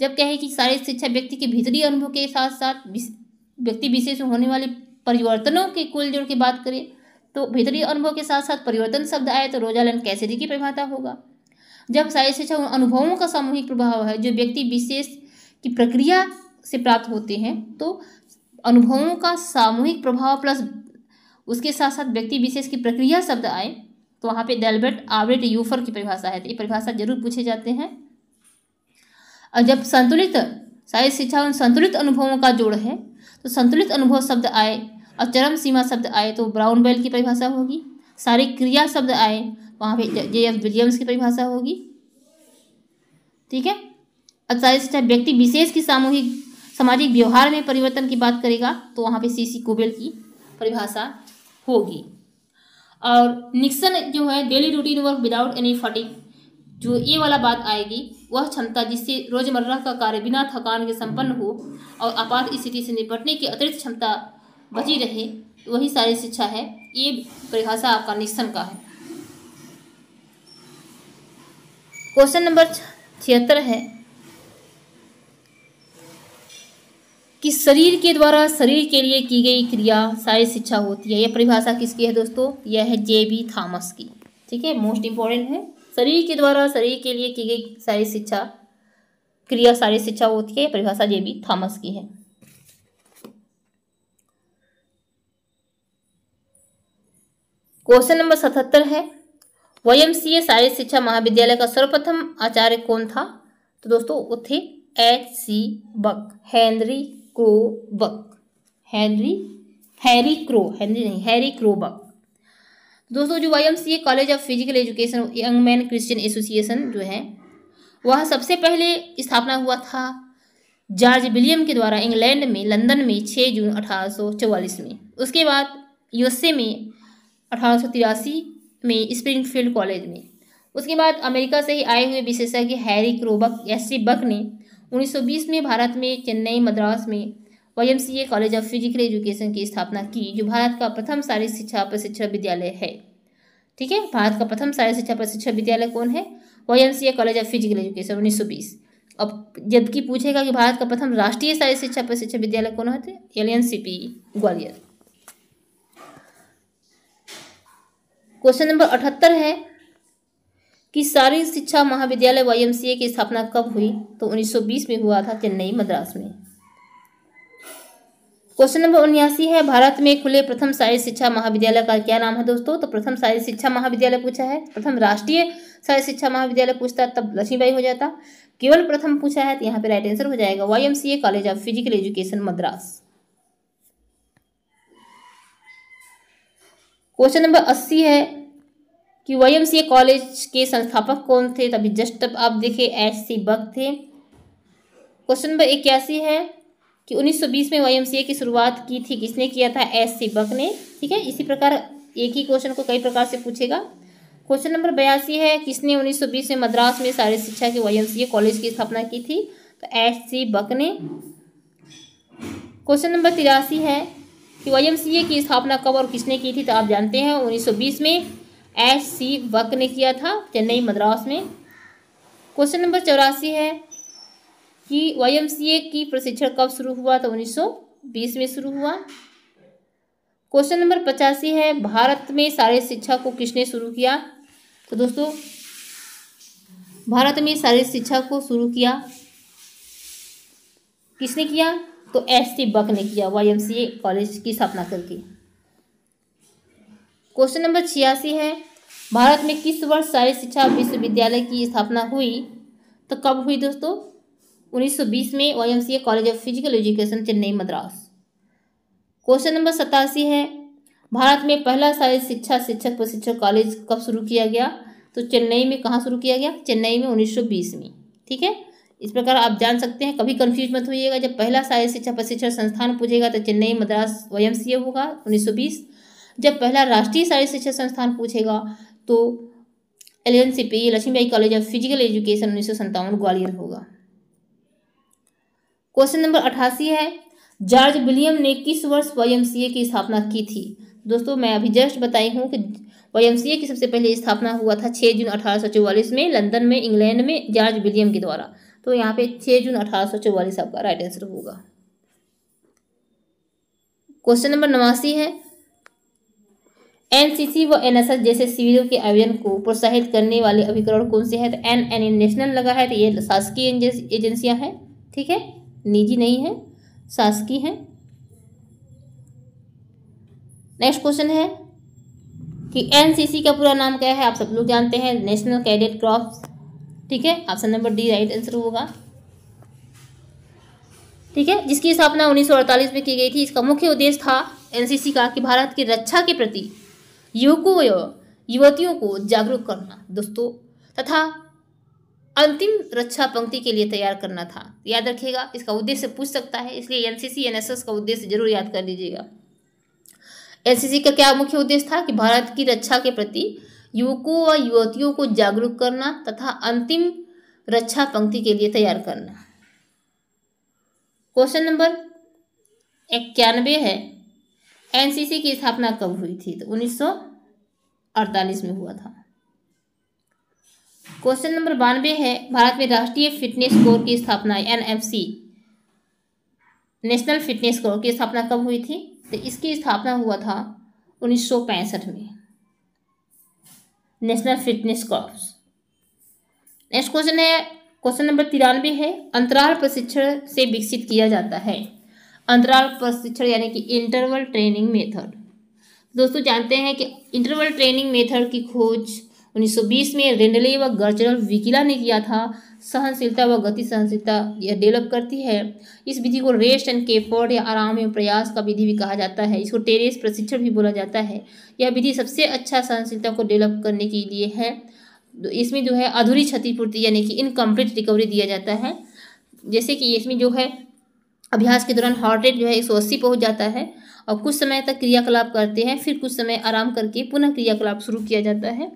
जब कहे कि शारीरिक शिक्षा व्यक्ति के भीतरी अनुभव के साथ साथ व्यक्ति विशेष होने वाले परिवर्तनों के कुल जोड़ की बात करें तो भीतरी अनुभव के साथ साथ परिवर्तन शब्द आए तो रोजालन कैसे की प्रभाता होगा जब शारीरिक शिक्षा उन अनुभवों का सामूहिक प्रभाव है जो व्यक्ति विशेष की प्रक्रिया से प्राप्त होते हैं तो अनुभवों का सामूहिक प्रभाव प्लस उसके साथ साथ व्यक्ति विशेष की प्रक्रिया शब्द आए तो वहाँ पे डेलबर्ट आवरेट यूफर की परिभाषा है तो ये परिभाषा जरूर पूछे जाते हैं और जब संतुलित शायद शिक्षा उन संतुलित अनुभवों का जोड़ है तो संतुलित अनुभव शब्द आए और चरम सीमा शब्द आए तो ब्राउन बेल की परिभाषा होगी शारीरिक क्रिया शब्द आए वहाँ पे जे एफ विलियम्स की परिभाषा होगी ठीक है और शारीरिक शिक्षा व्यक्ति विशेष की सामूहिक सामाजिक व्यवहार में परिवर्तन की बात करेगा तो वहाँ पे सी सी कुबेल की परिभाषा होगी और निक्सन जो है daily routine work without any fatigue जो ये वाला बात आएगी वह क्षमता जिससे रोजमर्रा का कार्य बिना थकान के संपन्न हो और आपात स्थिति से निपटने की अतिरिक्त क्षमता बची रहे वही सारी शिक्षा है ये परिभाषा आपका निक्सन का है क्वेश्चन नंबर छिहत्तर है कि शरीर के द्वारा शरीर के लिए की गई क्रिया सारी शिक्षा होती है यह परिभाषा किसकी है दोस्तों यह है जे बी थॉमस की ठीक है मोस्ट इम्पोर्टेंट है शरीर के द्वारा शरीर के लिए की गई सारी शिक्षा क्रिया सारी शिक्षा होती है परिभाषा जे बी थॉमस की है क्वेश्चन नंबर सतहत्तर है वाईएमसीए शारीरिक शिक्षा महाविद्यालय का सर्वप्रथम आचार्य कौन था तो दोस्तों वो थे H C Buck Henry Crow Buck Henry Harry Crow Henry नहीं हैरी क्रोबक तो दोस्तों जो Y college of physical education young man Christian association जो है वह सबसे पहले स्थापना हुआ था जॉर्ज विलियम के द्वारा इंग्लैंड में लंदन में 6 जून अठारह में उसके बाद यूएसए में अठारह में स्प्रिंगफील्ड कॉलेज में उसके बाद अमेरिका से ही आए हुए विशेषज्ञ हैरी क्रोबक एस सी बक ने 1920 में भारत में चेन्नई मद्रास में Y college of physical education की स्थापना की जो भारत का प्रथम सारी शिक्षा प्रशिक्षण विद्यालय है ठीक है भारत का प्रथम सारी शिक्षा प्रशिक्षण विद्यालय कौन है Y college of physical education उन्नीस अब जबकि पूछेगा कि भारत का प्रथम राष्ट्रीय सारी शिक्षा प्रशिक्षण विद्यालय कौन होते L N C P Gwalior question number अठहत्तर है कि सारी शिक्षा महाविद्यालय वाईएमसीए की स्थापना कब हुई तो 1920 में हुआ था चेन्नई मद्रास में क्वेश्चन नंबर उन्यासी है भारत में खुले प्रथम शारीरिक शिक्षा महाविद्यालय का क्या नाम है दोस्तों तो प्रथम शारीरिक शिक्षा महाविद्यालय पूछा है प्रथम राष्ट्रीय शारीरिक शिक्षा महाविद्यालय पूछता तब लक्ष्मीबाई हो जाता केवल प्रथम पूछा है तो यहाँ पे राइट आंसर हो जाएगा YMCA college of physical education Madras question number अस्सी है कि वाई कॉलेज के संस्थापक कौन थे तभी जस्ट तब आप देखे एच सी बक थे क्वेश्चन नंबर इक्यासी है कि 1920 में वाई की शुरुआत की थी किसने किया था एस सी बक ने ठीक है इसी प्रकार एक ही क्वेश्चन को कई प्रकार से पूछेगा क्वेश्चन नंबर बयासी है किसने 1920 में मद्रास में सारी शिक्षा के वाई कॉलेज की स्थापना की थी तो एस सी बक ने क्वेश्चन नंबर तिरासी है कि वाई की स्थापना कब और किसने की थी तो आप जानते हैं 1920 में एस सी वक ने किया था चेन्नई मद्रास में क्वेश्चन नंबर चौरासी है कि वाईएमसीए की प्रशिक्षण कब शुरू हुआ तो 1920 में शुरू हुआ क्वेश्चन नंबर पचासी है भारत में सारे शिक्षा को किसने शुरू किया तो दोस्तों भारत में सारे शिक्षा को शुरू किया किसने किया तो एस टी बक ने किया वाई कॉलेज की स्थापना करके क्वेश्चन नंबर छियासी है भारत में किस वर्ष सारी शिक्षा विश्वविद्यालय की स्थापना हुई तो कब हुई दोस्तों 1920 में Y college of physical education Chennai Madras question number सतासी है भारत में पहला सारी शिक्षा शिक्षक प्रशिक्षक कॉलेज कब शुरू किया गया तो चेन्नई में कहाँ शुरू किया गया चेन्नई में उन्नीस में ठीक है इस प्रकार आप जान सकते हैं कभी कंफ्यूज मत होइएगा जब पहला सारे शिक्षा प्रशिक्षण संस्थान पूछेगा तो चेन्नई मद्रास वाई होगा 1920 जब पहला राष्ट्रीय शारीरिक शिक्षा संस्थान पूछेगा तो C P Lakshmibai college of physical education उन्नीस सौ सत्तावन ग्वालियर होगा क्वेश्चन नंबर अठासी है जॉर्ज विलियम ने किस वर्ष वाई की स्थापना की थी दोस्तों मैं अभी जस्ट बताई हूँ कि वाई की सबसे पहले स्थापना हुआ था 6 जून चौवालीस में लंदन में इंग्लैंड में जॉर्ज विलियम के द्वारा तो यहाँ पे 6 जून चौवालीस आपका राइट आंसर होगा क्वेश्चन नंबर नवासी है एनसीसी व एनएसएस जैसे शिविरों के आयोजन को प्रोत्साहित करने वाले अभिकरण कौन से हैं तो एन एन नेशनल लगा है तो ये शासकीय एजेंसियां हैं ठीक है निजी नहीं है शासकीय हैं नेक्स्ट क्वेश्चन है कि एनसीसी का पूरा नाम क्या है आप सब लोग जानते हैं नेशनल कैडेट क्रॉप ठीक है option number D right answer होगा ठीक है जिसकी स्थापना 1948 में की गई थी इसका मुख्य उद्देश्य था एनसीसी का कि भारत की रक्षा के प्रति युवकों व युवतियों को जागरूक करना दोस्तों तथा अंतिम रक्षा पंक्ति के लिए तैयार करना था याद रखिएगा इसका उद्देश्य पूछ सकता है इसलिए एनसीसी एनएसएस का उद्देश्य जरूर याद कर लीजिएगा एनसीसी का क्या मुख्य उद्देश्य था कि भारत की रक्षा के प्रति युवकों व युवतियों को जागरूक करना तथा अंतिम रक्षा पंक्ति के लिए तैयार करना क्वेश्चन नंबर इक्यानवे है एनसीसी की स्थापना कब हुई थी तो 1948 में हुआ था क्वेश्चन नंबर बानवे है भारत में राष्ट्रीय फिटनेस कोर की स्थापना एनएफसी नेशनल फिटनेस कोर की स्थापना कब हुई थी तो इसकी स्थापना हुआ था उन्नीस में national fitness corps next question है क्वेश्चन नंबर तिरानवे है अंतराल प्रशिक्षण से विकसित किया जाता है अंतराल प्रशिक्षण यानी कि इंटरवल ट्रेनिंग मेथड दोस्तों जानते हैं कि इंटरवल ट्रेनिंग मेथड की खोज 1920 में रेंडले व गर्चरल विकिला ने किया था सहनशीलता व गति सहनशीलता यह डेवलप करती है इस विधि को रेस्ट एंड केफर्ड या आराम एवं प्रयास का विधि भी कहा जाता है इसको टेरेस प्रशिक्षण भी बोला जाता है यह विधि सबसे अच्छा सहनशीलता को डेवलप करने के लिए है तो इसमें जो है अधूरी क्षतिपूर्ति यानी कि इनकम्प्लीट रिकवरी दिया जाता है जैसे कि इसमें जो है अभ्यास के दौरान हार्ट रेट जो है एक सौ अस्सी पहुँच जाता है और कुछ समय तक क्रियाकलाप करते हैं फिर कुछ समय आराम करके पुनः क्रियाकलाप शुरू किया जाता है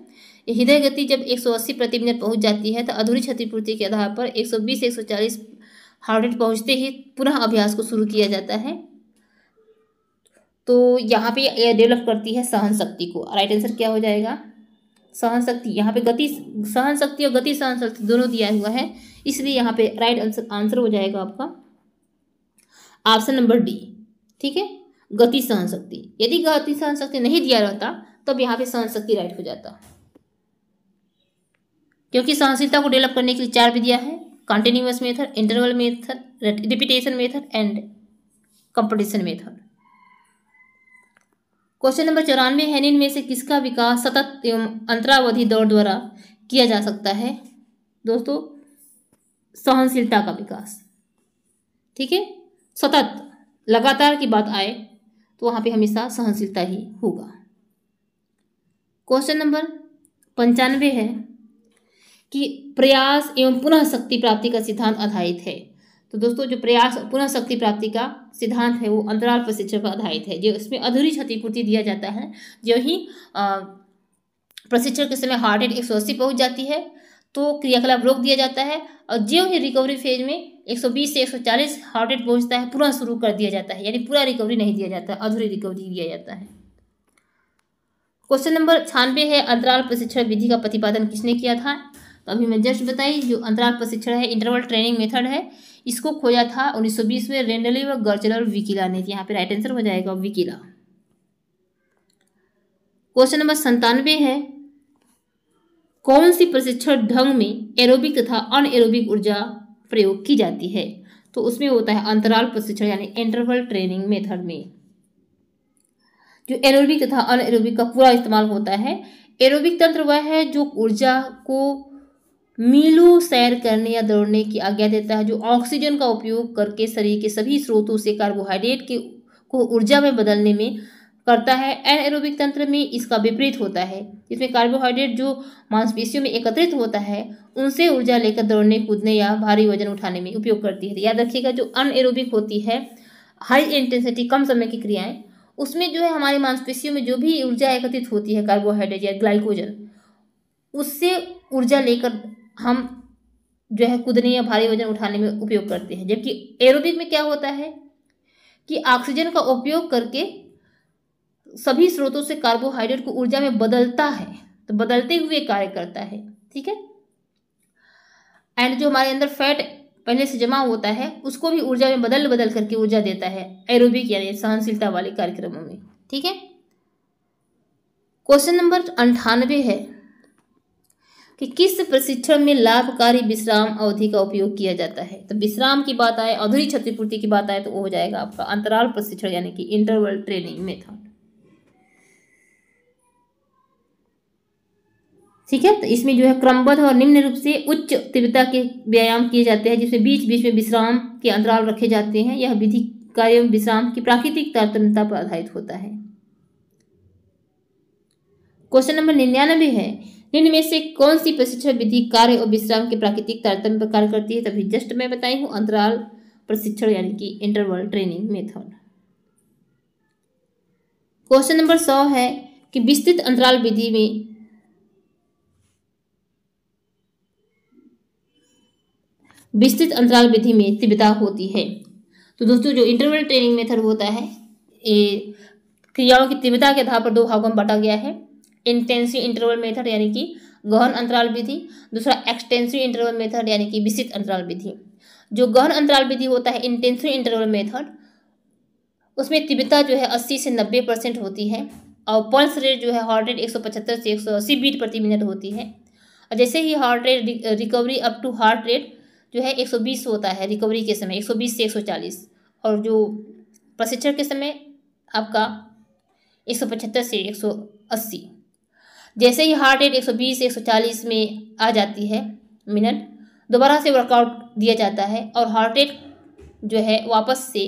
हृदय गति जब एक अस्सी प्रति मिनट पहुँच जाती है तो अधूरी क्षतिपूर्ति के आधार पर एक सौ बीस सौ चालीस हार्ट रेट पहुँचते ही पुनः अभ्यास को शुरू किया जाता है तो यहाँ पे यह डेवलप करती है सहन शक्ति को राइट आंसर क्या हो जाएगा सहन शक्ति यहाँ पे गति सहन शक्ति और गति सहन शक्ति दोनों दिया हुआ है इसलिए यहाँ पे राइट आंसर आंसर हो जाएगा आपका ऑप्शन नंबर डी ठीक है गति सहन शक्ति यदि गति सहन शक्ति नहीं दिया रहता तब यहाँ पे सहन शक्ति राइट हो जाता क्योंकि सहनशीलता को डेवलप करने के लिए चार विधियाँ हैं continuous method interval method repetition method and competition method question number चौरानवे है इनमें से किसका विकास सतत एवं अंतरावधि दौड़ द्वारा किया जा सकता है दोस्तों सहनशीलता का विकास ठीक है सतत लगातार की बात आए तो वहां पे हमेशा सहनशीलता ही होगा क्वेश्चन नंबर पंचानवे है कि प्रयास एवं पुनः शक्ति प्राप्ति का सिद्धांत आधारित है तो दोस्तों जो प्रयास पुनः शक्ति प्राप्ति का सिद्धांत है वो अंतराल प्रशिक्षण पर आधारित है जो इसमें अधूरी क्षतिपूर्ति दिया जाता है जो ही प्रशिक्षण के समय हार्ट रेट एक सौ अस्सी पहुंच जाती है तो क्रियाकलाप रोक दिया जाता है और जो ही रिकवरी फेज में 120 से 140 हार्ट रेट पहुँचता है पूरा शुरू कर दिया जाता है यानी पूरा रिकवरी नहीं दिया जाता अधूरी रिकवरी दिया जाता है क्वेश्चन नंबर छानवे है अंतराल प्रशिक्षण विधि का प्रतिपादन किसने किया था तो अभी मैं जस्ट बताई जो अंतराल प्रशिक्षण है इंटरवल ट्रेनिंग मेथड है इसको खोजा था 1920 में रेंडली व गर्चलर और विकिला ने यहाँ पे राइट आंसर हो जाएगा विकिला क्वेश्चन नंबर संतानवे है कौन सी प्रशिक्षण ढंग में एरोबिक तथा अन एरोबिक ऊर्जा प्रयोग की जाती है तो उसमें होता है अंतराल प्रशिक्षण यानी इंटरवल ट्रेनिंग मेथड में जो एरोबिक तथा अन एरोबिक का पूरा इस्तेमाल होता है एरोबिक तंत्र वह है जो ऊर्जा को मीलों सैर करने या दौड़ने की आज्ञा देता है जो ऑक्सीजन का उपयोग करके शरीर के सभी स्रोतों से कार्बोहाइड्रेट के को ऊर्जा में बदलने में करता है एनएरोबिक तंत्र में इसका विपरीत होता है इसमें कार्बोहाइड्रेट जो मांसपेशियों में एकत्रित होता है उनसे ऊर्जा लेकर दौड़ने कूदने या भारी वजन उठाने में उपयोग करती है याद रखिएगा जो अनएरोबिक होती है हाई इंटेंसिटी कम समय की क्रियाएं उसमें जो है हमारे मांसपेशियों में जो भी ऊर्जा एकत्रित होती है कार्बोहाइड्रेट या ग्लाइकोजन उससे ऊर्जा लेकर हम जो है कूदने या भारी वजन उठाने में उपयोग करते हैं जबकि एरोबिक में क्या होता है कि ऑक्सीजन का उपयोग करके सभी स्रोतों से कार्बोहाइड्रेट को ऊर्जा में बदलता है तो बदलते हुए कार्य करता है ठीक है एंड जो हमारे अंदर फैट पहले से जमा होता है उसको भी ऊर्जा में बदल बदल करके ऊर्जा देता है एरोबिक यानी सहनशीलता वाले कार्यक्रमों में ठीक है क्वेश्चन नंबर अंठानवे है कि किस प्रशिक्षण में लाभकारी विश्राम अवधि का उपयोग किया जाता है तो विश्राम की बात आए अधूरी क्षतिपूर्ति की बात आए तो वो हो जाएगा आपका अंतराल प्रशिक्षण यानी कि इंटरवल ट्रेनिंग में था ठीक है तो इसमें जो है क्रमबद्ध और निम्न रूप से उच्च तीव्रता के व्यायाम किए जाते हैं जिसमें बीच बीच में विश्राम के अंतराल रखे जाते हैं यह विधि कार्य विश्राम की प्राकृतिक तारतम्यता पर आधारित होता है क्वेश्चन नंबर निन्यानवे है निम्न में से कौन सी प्रशिक्षण विधि कार्य और विश्राम के प्राकृतिक तारतम्य पर कार्य करती है तभी जस्ट मैं बताई हूँ अंतराल प्रशिक्षण यानी कि interval training method question number सौ है कि विस्तृत अंतराल विधि में विस्तृत अंतराल विधि में तीव्रता होती है तो दोस्तों जो इंटरवल ट्रेनिंग मेथड होता है ये क्रियाओं की तीव्रता के आधार पर दो भागों में बांटा गया है इंटेंसिव इंटरवल मेथड यानी कि गहन अंतराल विधि दूसरा एक्सटेंसिव इंटरवल मेथड यानी कि विस्तृत अंतराल विधि जो गहन अंतराल विधि होता है इंटेंसिव इंटरवल मेथड उसमें तीव्रता जो है अस्सी से नब्बे परसेंट होती है और पल्स रेट जो है हार्ट रेट एक सौ पचहत्तर से एक सौ अस्सी बीट प्रति मिनट होती है और जैसे ही heart rate recovery up to heart rate जो है 120 होता है रिकवरी के समय 120 से 140 और जो प्रशिक्षण के समय आपका पचहत्तर से 180 जैसे ही हार्ट रेट 120 140 में आ जाती है मिनट दोबारा से वर्कआउट दिया जाता है और हार्ट रेट जो है वापस से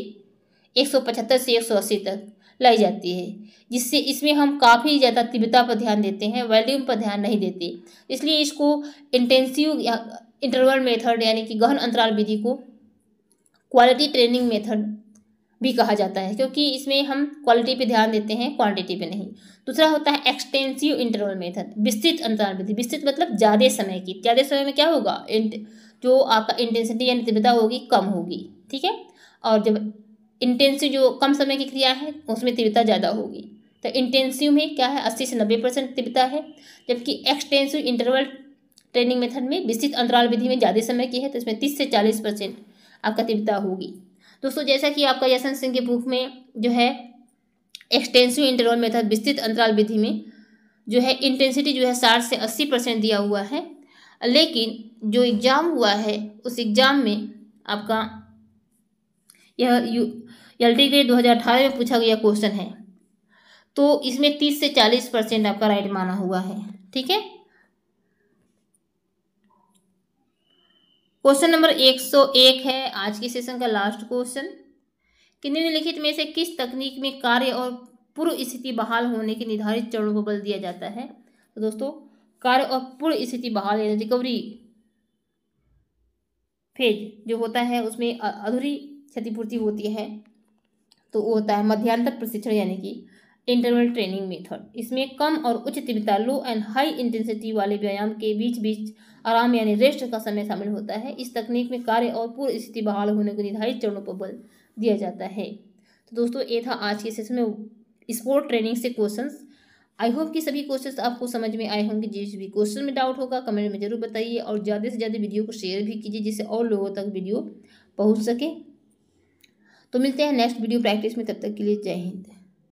175 से 180 तक लाई जाती है जिससे इसमें हम काफ़ी ज़्यादा तीव्रता पर ध्यान देते हैं वॉल्यूम पर ध्यान नहीं देते इसलिए इसको इंटेंसिव इंटरवल मेथड यानी कि गहन अंतराल विधि को क्वालिटी ट्रेनिंग मेथड भी कहा जाता है क्योंकि इसमें हम क्वालिटी पे ध्यान देते हैं क्वांटिटी पे नहीं दूसरा होता है एक्सटेंसिव इंटरवल मेथड विस्तृत अंतराल विधि विस्तृत मतलब ज़्यादा समय की ज़्यादा समय में क्या होगा जो आपका इंटेंसिटी यानी तीव्रता होगी कम होगी ठीक है और जब इंटेंसिव जो कम समय की क्रिया है उसमें तीव्रता ज़्यादा होगी तो इंटेंसिव में क्या है अस्सी से नब्बे परसेंट तीव्रता है जबकि एक्सटेंसिव इंटरवल ट्रेनिंग मेथड में विस्तृत अंतराल विधि में ज़्यादा समय की है तो इसमें तीस से चालीस परसेंट आपका तीव्रता होगी दोस्तों जैसा कि आपका यशवंत सिंह के बुक में जो है एक्सटेंसिव इंटरवल मेथड विस्तृत अंतराल विधि में जो है इंटेंसिटी जो है साठ से अस्सी परसेंट दिया हुआ है लेकिन जो एग्ज़ाम हुआ है उस एग्ज़ाम में आपका यह यू एल टी ग्रेड दो में पूछा गया क्वेश्चन है तो इसमें तीस से चालीस परसेंट आपका राइट माना हुआ है ठीक है क्वेश्चन नंबर 101 है आज के सेशन का लास्ट क्वेश्चन कि निम्नलिखित में से किस तकनीक में कार्य और पूर्व स्थिति बहाल होने के निर्धारित चरणों को बल दिया जाता है तो दोस्तों कार्य और पूर्व स्थिति बहाल यानी रिकवरी फेज जो होता है उसमें अधूरी क्षतिपूर्ति होती है तो वो होता है मध्यांतर प्रशिक्षण यानी कि इंटरवल ट्रेनिंग मेथड इसमें कम और उच्च तीव्रता लो एंड हाई इंटेंसिटी वाले व्यायाम के बीच बीच आराम यानी रेस्ट का समय शामिल होता है इस तकनीक में कार्य और पूर्व स्थिति बहाल होने को निर्धारित चरणों पर बल दिया जाता है तो दोस्तों ये था आज के सेशन में स्पोर्ट ट्रेनिंग से क्वेश्चन आई होप कि सभी क्वेश्चन आपको समझ में आए होंगे जिस भी क्वेश्चन में डाउट होगा कमेंट में जरूर बताइए और ज़्यादा से ज़्यादा वीडियो को शेयर भी कीजिए जिससे और लोगों तक वीडियो पहुँच सके तो मिलते हैं नेक्स्ट वीडियो प्रैक्टिस में तब तक के लिए जय हिंद